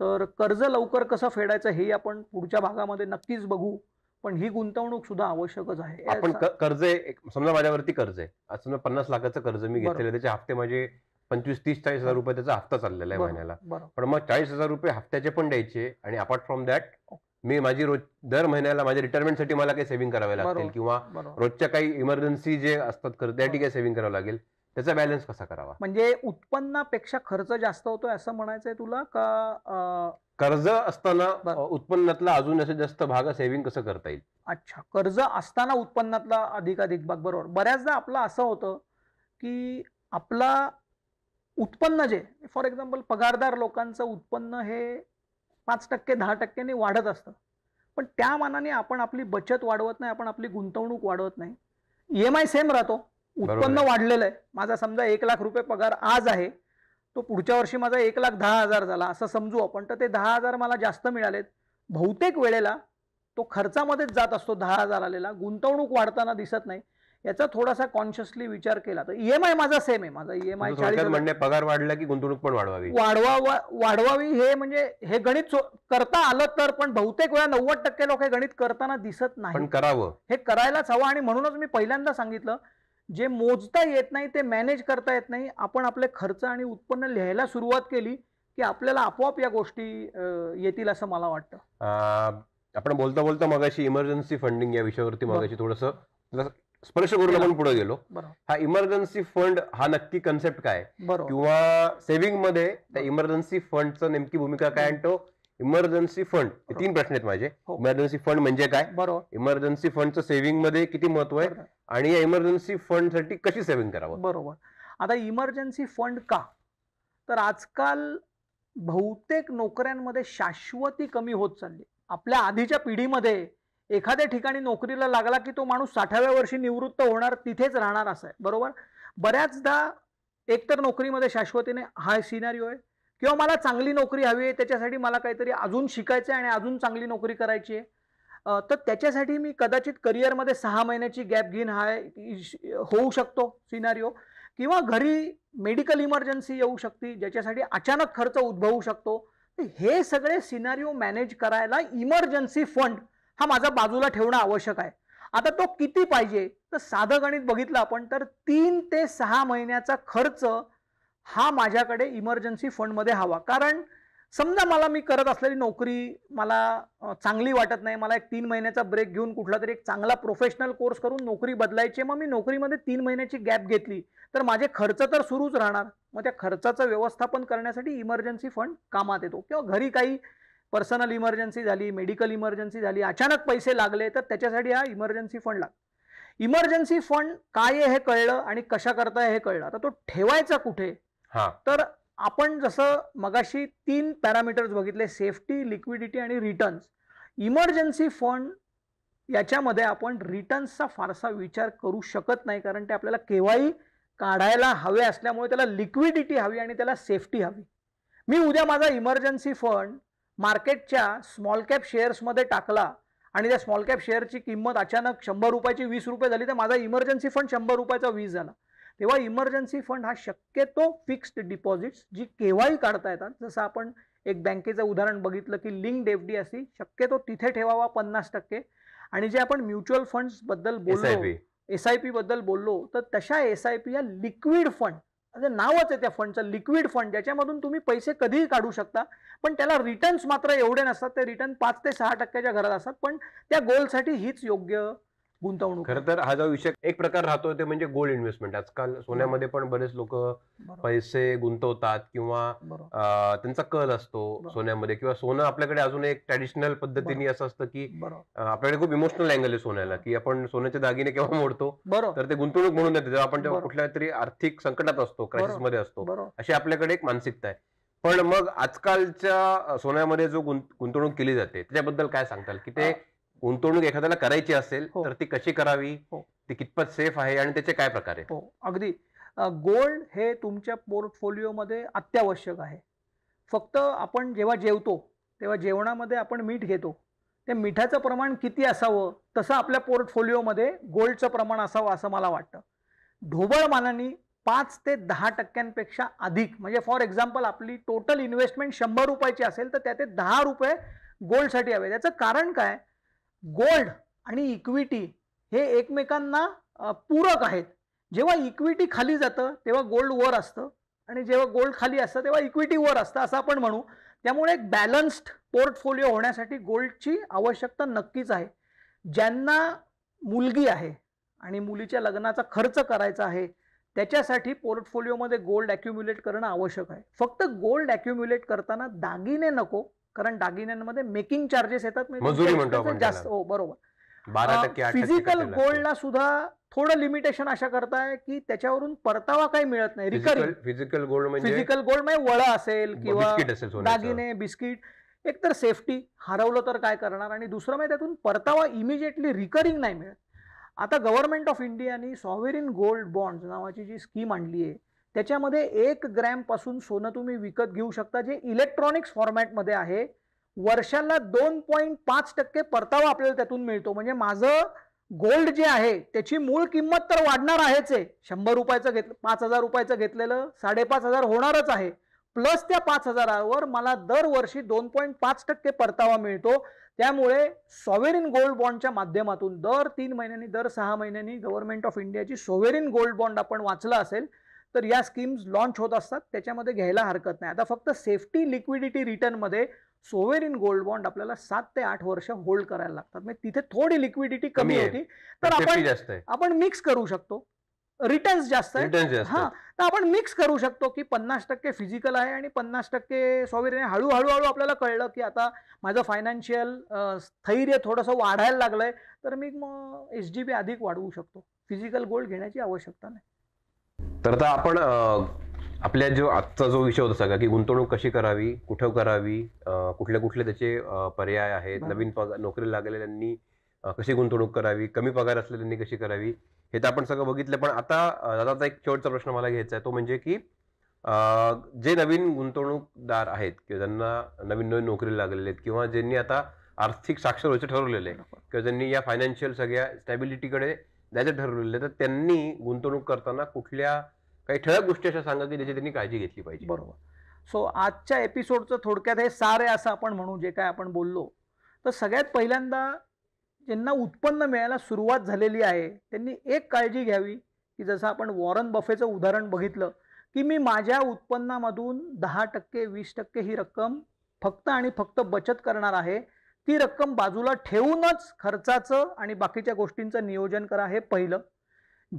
तर कर्ज लवकर कसं फेडायचं हे आपण पुढच्या भागामध्ये नक्कीच बघू पण ही गुंतवणूक सुद्धा आवश्यकच आहे आपण कर्ज आहे, समजा माझ्यावरती कर्ज आहे समजा पन्नास लाखाचं कर्ज मी घेतलेलं त्याचे हप्ते माझे पंचवीस तीस चाळीस हजार रुपये त्याचा हप्ता चाललेला आहे महिन्याला पण मग चाळीस हजार रुपये हप्त्याचे पण द्यायचे आणि अपार्ट फ्रॉम दॅट मी माझी रोज दर महिन्याला माझ्या रिटायरमेंटसाठी मला काही सेव्हिंग करावे लागतील किंवा रोजच्या काही इमर्जन्सी जे असतात त्या त्यासाठी काही सेव्हिंग करावं लागेल त्याचा बॅलन्स कसा करावा म्हणजे उत्पन्नापेक्षा खर्च जास्त होतो असं म्हणायचंय तुला का कर्ज असताना उत्पन्नातला अजून असं जास्त भाग सेव्हिंग कसं करता येईल अच्छा कर्ज असताना उत्पन्नातला अधिकाधिक भाग बरोबर बऱ्याचदा आपलं असं होतं की आपला उत्पन्न जे फॉर एक्झाम्पल पगारदार लोकांचं उत्पन्न हे पाच टक्के दहा टक्क्याने वाढत असतं पण त्या मानाने आपण आपली बचत वाढवत नाही आपण आपली गुंतवणूक वाढवत नाही ई एम आय सेम राहतो उत्पन्न वाढलेलं आहे माझा समजा एक लाख रुपये पगार आज आहे तो पुढच्या वर्षी माझा एक लाख दहा हजार झाला असं समजू आपण तर ते दहा हजार मला जास्त मिळालेत बहुतेक वेळेला तो खर्चामध्येच जात असतो दहा हजार आलेला गुंतवणूक वाढताना दिसत नाही याचा थोडासा कॉन्शियसली विचार केला तर ईएमआय e माझा सेम आहे माझा ईएमआय e म्हणजे पगार वाढला की गुंतवणूक पण वाढवावी वाढवा वाढवावी हे म्हणजे हे गणित करता आलं तर पण बहुतेक वेळा नव्वद टक्के लोक हे गणित करताना दिसत नाही करावं हे करायलाच हवं आणि म्हणूनच मी पहिल्यांदा सांगितलं जे मोजता येत नाही ते मॅनेज करता येत नाही आपण आपले खर्च आणि उत्पन्न लिहायला सुरुवात केली की आपल्याला आपोआप या गोष्टी येतील असं मला वाटतं आपण बोलता बोलता मगाशी इमर्जन्सी फंडिंग या विषयावरती मगाशी थोडस स्पर्श करून आपण पुढे गेलो हा इमर्जन्सी फंड हा नक्की कन्सेप्ट काय किंवा सेव्हिंग मध्ये त्या इमर्जन्सी फंडचं नेमकी भूमिका काय आणतो इमर्जन्सी फंड तीन प्रश्न आहेत माझे इमर्जन्सी हो. फंड म्हणजे काय बरोबर इमर्जन्सी फंडचं सेव्हिंग मध्ये किती महत्व आहे आणि या इमर्जन्सी फंड साठी कशी सेव्हिंग करावं बरोबर आता इमर्जन्सी फंड का तर आजकाल बहुतेक नोकऱ्यांमध्ये शाश्वती कमी होत चालली आपल्या आधीच्या पिढीमध्ये एखाद्या ठिकाणी नोकरीला लागला की तो माणूस साठाव्या वर्षी निवृत्त होणार तिथेच राहणार असं आहे बरोबर बऱ्याचदा एकतर नोकरीमध्ये शाश्वतीने हा सिनारिओ आहे किंवा मला चांगली नोकरी हवी आहे त्याच्यासाठी मला काहीतरी अजून शिकायचं आहे आणि अजून चांगली नोकरी करायची आहे तर त्याच्यासाठी मी कदाचित करिअरमध्ये सहा महिन्याची गॅप घेईन हा होऊ शकतो सिनारिओ किंवा घरी मेडिकल इमर्जन्सी येऊ शकते ज्याच्यासाठी अचानक खर्च उद्भवू शकतो हे सगळे सिनारिओ मॅनेज करायला इमर्जन्सी फंड हा माझा बाजूला ठेवणं आवश्यक आहे आता तो किती पाहिजे तर साधं गणित बघितलं आपण तर तीन ते सहा महिन्याचा खर्च हा माझ्याकडे इमर्जन्सी फंडमध्ये हवा कारण समजा मला मी करत असलेली नोकरी मला चांगली वाटत नाही मला एक तीन महिन्याचा ब्रेक घेऊन कुठला तरी एक चांगला प्रोफेशनल कोर्स करून नोकरी बदलायची मग मी नोकरीमध्ये तीन महिन्याची गॅप घेतली तर माझे खर्च तर सुरूच राहणार मग त्या खर्चाचं व्यवस्थापन करण्यासाठी इमर्जन्सी फंड कामात येतो किंवा घरी काही पर्सनल इमर्जन्सी झाली मेडिकल इमर्जन्सी झाली अचानक पैसे लागले तर त्याच्यासाठी हा इमर्जन्सी फंड लागतो इमर्जन्सी फंड काय आहे हे कळलं आणि कशा करताय हे कळलं आता तो ठेवायचा कुठे तर आपण जसं मगाशी तीन पॅरामीटर्स बघितले सेफ्टी लिक्विडिटी आणि रिटर्न्स इमर्जन्सी फंड याच्यामध्ये आपण रिटर्न्सचा फारसा विचार करू शकत नाही कारण ते आपल्याला केव्हाही काढायला हवे असल्यामुळे त्याला लिक्विडिटी हवी आणि त्याला सेफ्टी हवी मी उद्या माझा इमर्जन्सी फंड मार्केटच्या स्मॉल कॅप शेअर्समध्ये टाकला आणि त्या स्मॉल कॅप शेअरची किंमत अचानक शंभर रुपयाची वीस रुपये झाली तर माझा इमर्जन्सी फंड शंभर रुपयाचा वीस झाला तेव्हा इमर्जन्सी फंड हा शक्यतो फिक्स्ड डिपॉझिट्स जी केव्हाही काढता येतात जसं आपण एक बँकेचं उदाहरण बघितलं की लिंक डेफडी असती शक्यतो तिथे ठेवावा पन्नास टक्के आणि जे आपण म्युच्युअल बद्दल बोललो एस आय पी बद्दल बोललो तर तशा एस आय पी या लिक्विड फंड नावच आहे त्या फंडचं लिक्विड फंड ज्याच्यामधून तुम्ही पैसे कधीही काढू शकता पण त्याला रिटर्न्स मात्र एवढे नसतात ते रिटर्न पाच ते सहा टक्क्याच्या घरात असतात पण त्या गोलसाठी हीच योग्य गुंतवणूक खर तर हा जो विषय एक प्रकार राहतो ते म्हणजे गोल्ड इन्व्हेस्टमेंट आजकाल सोन्यामध्ये पण बरेच लोक पैसे गुंतवतात किंवा त्यांचा कल असतो सोन्यामध्ये किंवा सोनं आपल्याकडे अजून एक ट्रॅडिशनल पद्धतीने असं असतं की आपल्याकडे खूप इमोशनल अँगल आहे सोन्याला की आपण सोन्याचे दागिने केव्हा मोडतो तर ते गुंतवणूक म्हणून येते जेव्हा आपण जेव्हा कुठल्या तरी आर्थिक संकटात असतो मध्ये असतो अशी आपल्याकडे एक मानसिकता आहे पण मग आजकालच्या सोन्यामध्ये जो गुंतवणूक केली जाते त्याच्याबद्दल काय सांगताल की ते गुंतवणूक एखाद्याला करायची असेल हो. तर ती कशी करावी हो. ती कितपत सेफ आहे आणि त्याचे काय प्रकार आहे हो, अगदी गोल्ड हे तुमच्या पोर्टफोलिओमध्ये अत्यावश्यक आहे फक्त आपण जेव्हा जेवतो तेव्हा जेवणामध्ये आपण मीठ घेतो त्या मिठाचं प्रमाण किती असावं तसं आपल्या पोर्टफोलिओमध्ये गोल्डचं प्रमाण असावं असं मला वाटतं ढोबळ मानानी पाच ते दहा टक्क्यांपेक्षा अधिक म्हणजे फॉर एक्झाम्पल आपली टोटल इन्व्हेस्टमेंट शंभर रुपयाची असेल तर त्याचे दहा रुपये गोल्डसाठी हवे त्याचं कारण काय गोल्ड आणि इक्विटी हे एकमेकांना पूरक आहेत जेव्हा इक्विटी खाली जातं तेव्हा गोल्ड वर असतं आणि जेव्हा गोल्ड खाली असतं तेव्हा इक्विटी वर असतं असं आपण म्हणू त्यामुळे एक बॅलन्स्ड पोर्टफोलिओ होण्यासाठी गोल्डची आवश्यकता नक्कीच आहे ज्यांना मुलगी आहे आणि मुलीच्या लग्नाचा खर्च करायचा आहे त्याच्यासाठी पोर्टफोलिओमध्ये गोल्ड ॲक्युम्युलेट करणं आवश्यक आहे फक्त गोल्ड ॲक्युम्युलेट करताना दागिने नको कारण दागिन्यांमध्ये मेकिंग चार्जेस येतात मजुरी जास्त हो बरोबर फिजिकल गोल्डला सुद्धा थोडं लिमिटेशन अशा करताय की त्याच्यावरून परतावा काही मिळत नाही recurring physical gold physical gold म्हणजे, म्हणजे वळा असेल किंवा दागिने बिस्किट एक तर सेफ्टी हरवलं तर काय करणार आणि दुसरं म्हणजे त्यातून परतावा इमिजिएटली रिकरिंग नाही मिळत आता गव्हर्नमेंट ऑफ इंडियाने सॉव्हरिन गोल्ड बॉन्ड नावाची जी स्कीम आणली आहे त्याच्यामध्ये एक ग्रॅमपासून सोनं तुम्ही विकत घेऊ शकता जे इलेक्ट्रॉनिक्स फॉर्मॅटमध्ये आहे वर्षाला दोन पॉईंट पाच टक्के परतावा आपल्याला त्यातून मिळतो म्हणजे माझं गोल्ड जे आहे त्याची मूळ किंमत तर वाढणार आहेच आहे शंभर रुपयाचं घेतलं पाच हजार रुपयाचं घेतलेलं साडेपाच हजार होणारच आहे प्लस त्या पाच हजारावर मला दरवर्षी दोन पॉईंट पाच टक्के परतावा मिळतो त्यामुळे सॉवेरिन गोल्ड बॉन्डच्या माध्यमातून दर तीन महिन्यांनी दर सहा महिन्यांनी गव्हर्नमेंट ऑफ इंडियाची सॉवेरिन गोल्ड बॉन्ड आपण वाचला असेल तर या स्कीम्स लॉन्च होत असतात त्याच्यामध्ये घ्यायला हरकत नाही आता फक्त सेफ्टी लिक्विडिटी रिटर्नमध्ये इन गोल्ड बॉन्ड आपल्याला सात ते आठ वर्ष होल्ड करायला लागतात म्हणजे तिथे थोडी लिक्विडिटी कमी होती तर आपण आपण मिक्स करू शकतो रिटर्न्स जास्त आहेत हा तर आपण मिक्स करू शकतो की पन्नास टक्के फिजिकल आहे आणि पन्नास टक्के हळू हळूहळू आपल्याला कळलं की आता माझं फायनान्शियल स्थैर्य थोडंसं वाढायला लागलंय तर मी मग एस जी बी अधिक वाढवू शकतो फिजिकल गोल्ड घेण्याची आवश्यकता नाही तर आता आपण आपल्या जो आजचा जो विषय होता सगळा की गुंतवणूक कशी करावी कुठं करावी कुठले कुठले त्याचे पर्याय आहेत नवीन पगार नोकरी लागलेल्यांनी कशी गुंतवणूक करावी कमी पगार असलेल्यांनी कशी करावी हे तर आपण सगळं बघितलं पण आता दादाचा एक शेवटचा प्रश्न मला घ्यायचा आहे तो म्हणजे की जे नवीन गुंतवणूकदार आहेत किंवा ज्यांना नवीन नवीन नोकरी लागलेले आहेत किंवा ज्यांनी आता आर्थिक साक्षर व्हायचं ठरवलेलं आहे किंवा ज्यांनी या फायनान्शियल सगळ्या स्टॅबिलिटीकडे द्यायचं ठरवलेलं तर त्यांनी गुंतवणूक करताना कुठल्या काही ठळक गोष्टी अशा सांगा की ज्याची त्यांनी काळजी घेतली पाहिजे बरोबर सो आजच्या एपिसोडचं थोडक्यात हे सारे असं आपण म्हणू जे काय आपण बोललो तर सगळ्यात पहिल्यांदा ज्यांना उत्पन्न मिळायला सुरुवात झालेली आहे त्यांनी एक काळजी घ्यावी की जसं आपण वॉरन बफेचं उदाहरण बघितलं की मी माझ्या उत्पन्नामधून दहा टक्के वीस टक्के ही रक्कम फक्त आणि फक्त बचत करणार आहे ती रक्कम बाजूला ठेवूनच खर्चाचं आणि बाकीच्या गोष्टींचं नियोजन करा हे पहिलं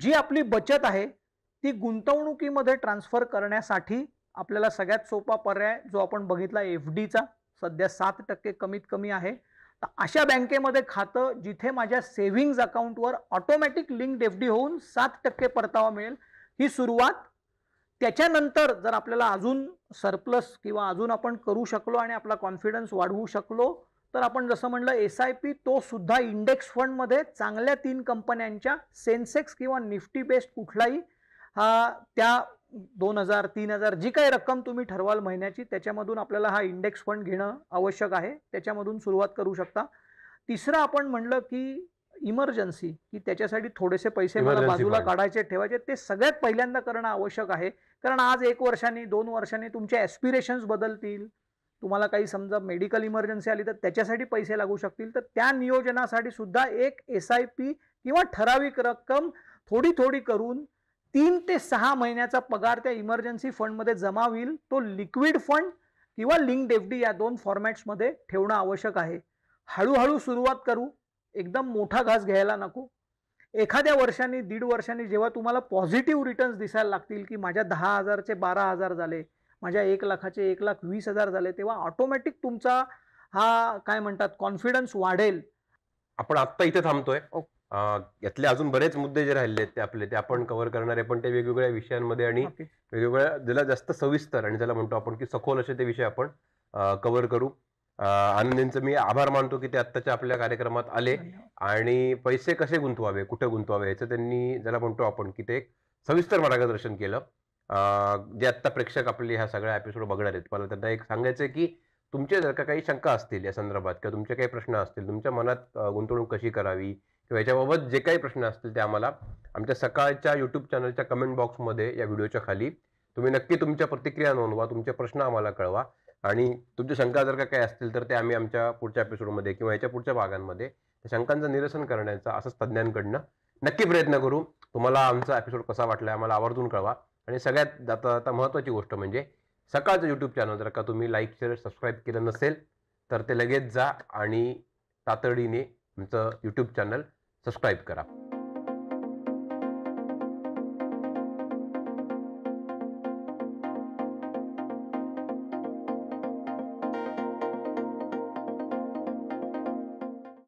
जी आपली बचत आहे ती गुंतवणुकीमध्ये ट्रान्सफर करण्यासाठी आपल्याला सगळ्यात सोपा पर्याय जो आपण बघितला एफ डीचा सध्या सात टक्के कमीत कमी आहे तर अशा बँकेमध्ये खातं जिथे माझ्या सेव्हिंग्ज अकाउंटवर ऑटोमॅटिक लिंक्ड एफ डी होऊन सात टक्के परतावा मिळेल ही सुरुवात त्याच्यानंतर जर आपल्याला अजून सरप्लस किंवा अजून आपण करू शकलो आणि आपला कॉन्फिडन्स वाढवू शकलो तर आपण जसं म्हणलं एस आय पी तो सुद्धा इंडेक्स फंडमध्ये चांगल्या तीन कंपन्यांच्या सेन्सेक्स किंवा निफ्टी बेस्ड कुठलाही हा त्या दोन हजार तीन हजार जी काही रक्कम तुम्ही ठरवाल महिन्याची त्याच्यामधून आपल्याला हा इंडेक्स फंड घेणं आवश्यक आहे त्याच्यामधून सुरुवात करू शकता तिसरं आपण म्हणलं की इमर्जन्सी की त्याच्यासाठी थोडेसे पैसे मला बाजूला काढायचे ठेवायचे ते सगळ्यात पहिल्यांदा करणं आवश्यक आहे कारण आज एक वर्षाने दोन वर्षांनी तुमचे ॲस्पिरेशन्स बदलतील तुम्हाला काही समजा मेडिकल इमर्जन्सी आली तर त्याच्यासाठी पैसे लागू शकतील तर त्या नियोजनासाठी सुद्धा एक एस आय पी किंवा ठराविक रक्कम थोडी थोडी करून तीन ते सहा महिन्याचा पगार त्या इमर्जन्सी फंडमध्ये जमा होईल तो लिक्विड फंड किंवा लिंक डेफडी या दोन फॉर्मॅट्समध्ये ठेवणं आवश्यक आहे हळूहळू सुरुवात करू एकदम मोठा घास घ्यायला नको एखाद्या वर्षांनी दीड वर्षांनी जेव्हा तुम्हाला पॉझिटिव्ह रिटर्न्स दिसायला लागतील की माझ्या दहा हजारचे बारा हजार झाले माझ्या एक लाखाचे एक लाख वीस हजार झाले तेव्हा ऑटोमॅटिक तुमचा हा काय म्हणतात कॉन्फिडन्स वाढेल आपण आत्ता इथे थांबतोय यातले अजून बरेच मुद्दे जे राहिले ते आपले ते आपण कव्हर हो. करणारे पण ते वेगवेगळ्या विषयांमध्ये आणि वेगवेगळ्या ज्याला जास्त सविस्तर आणि ज्याला म्हणतो आपण की सखोल असे ते विषय आपण कव्हर करू आनंदींचं मी आभार मानतो की ते आत्ताच्या आपल्या कार्यक्रमात आले आणि पैसे कसे गुंतवावे कुठे गुंतवावे याचं त्यांनी ज्याला म्हणतो आपण की ते सविस्तर मार्गदर्शन केलं जे आत्ता प्रेक्षक आपले ह्या सगळ्या एपिसोड बघणार आहेत मला त्यांना एक सांगायचं आहे की तुमचे जर का काही शंका असतील या संदर्भात किंवा तुमचे काही प्रश्न असतील तुमच्या मनात गुंतवणूक कशी करावी किंवा याच्याबाबत जे काही प्रश्न असतील ते आम्हाला आमच्या सकाळच्या यूट्यूब चॅनलच्या कमेंट बॉक्समध्ये या व्हिडिओच्या खाली तुम्ही नक्की तुमच्या प्रतिक्रिया नोंदवा तुमचे प्रश्न आम्हाला कळवा आणि तुमच्या शंका जर का काही असतील तर ते आम्ही आमच्या पुढच्या एपिसोडमध्ये किंवा याच्या पुढच्या भागांमध्ये शंकांचं निरसन करण्याचा असंच तज्ज्ञांकडनं नक्की प्रयत्न करू तुम्हाला आमचा एपिसोड कसा वाटला आम्हाला आवर्जून कळवा आणि सगळ्यात जाता आता महत्त्वाची गोष्ट म्हणजे सकाळचं यूट्यूब चॅनल जर का तुम्ही लाईक शेअर सबस्क्राईब केलं नसेल तर ते लगेच जा आणि तातडीने तुमचं यूट्यूब चॅनल सबस्क्राईब करा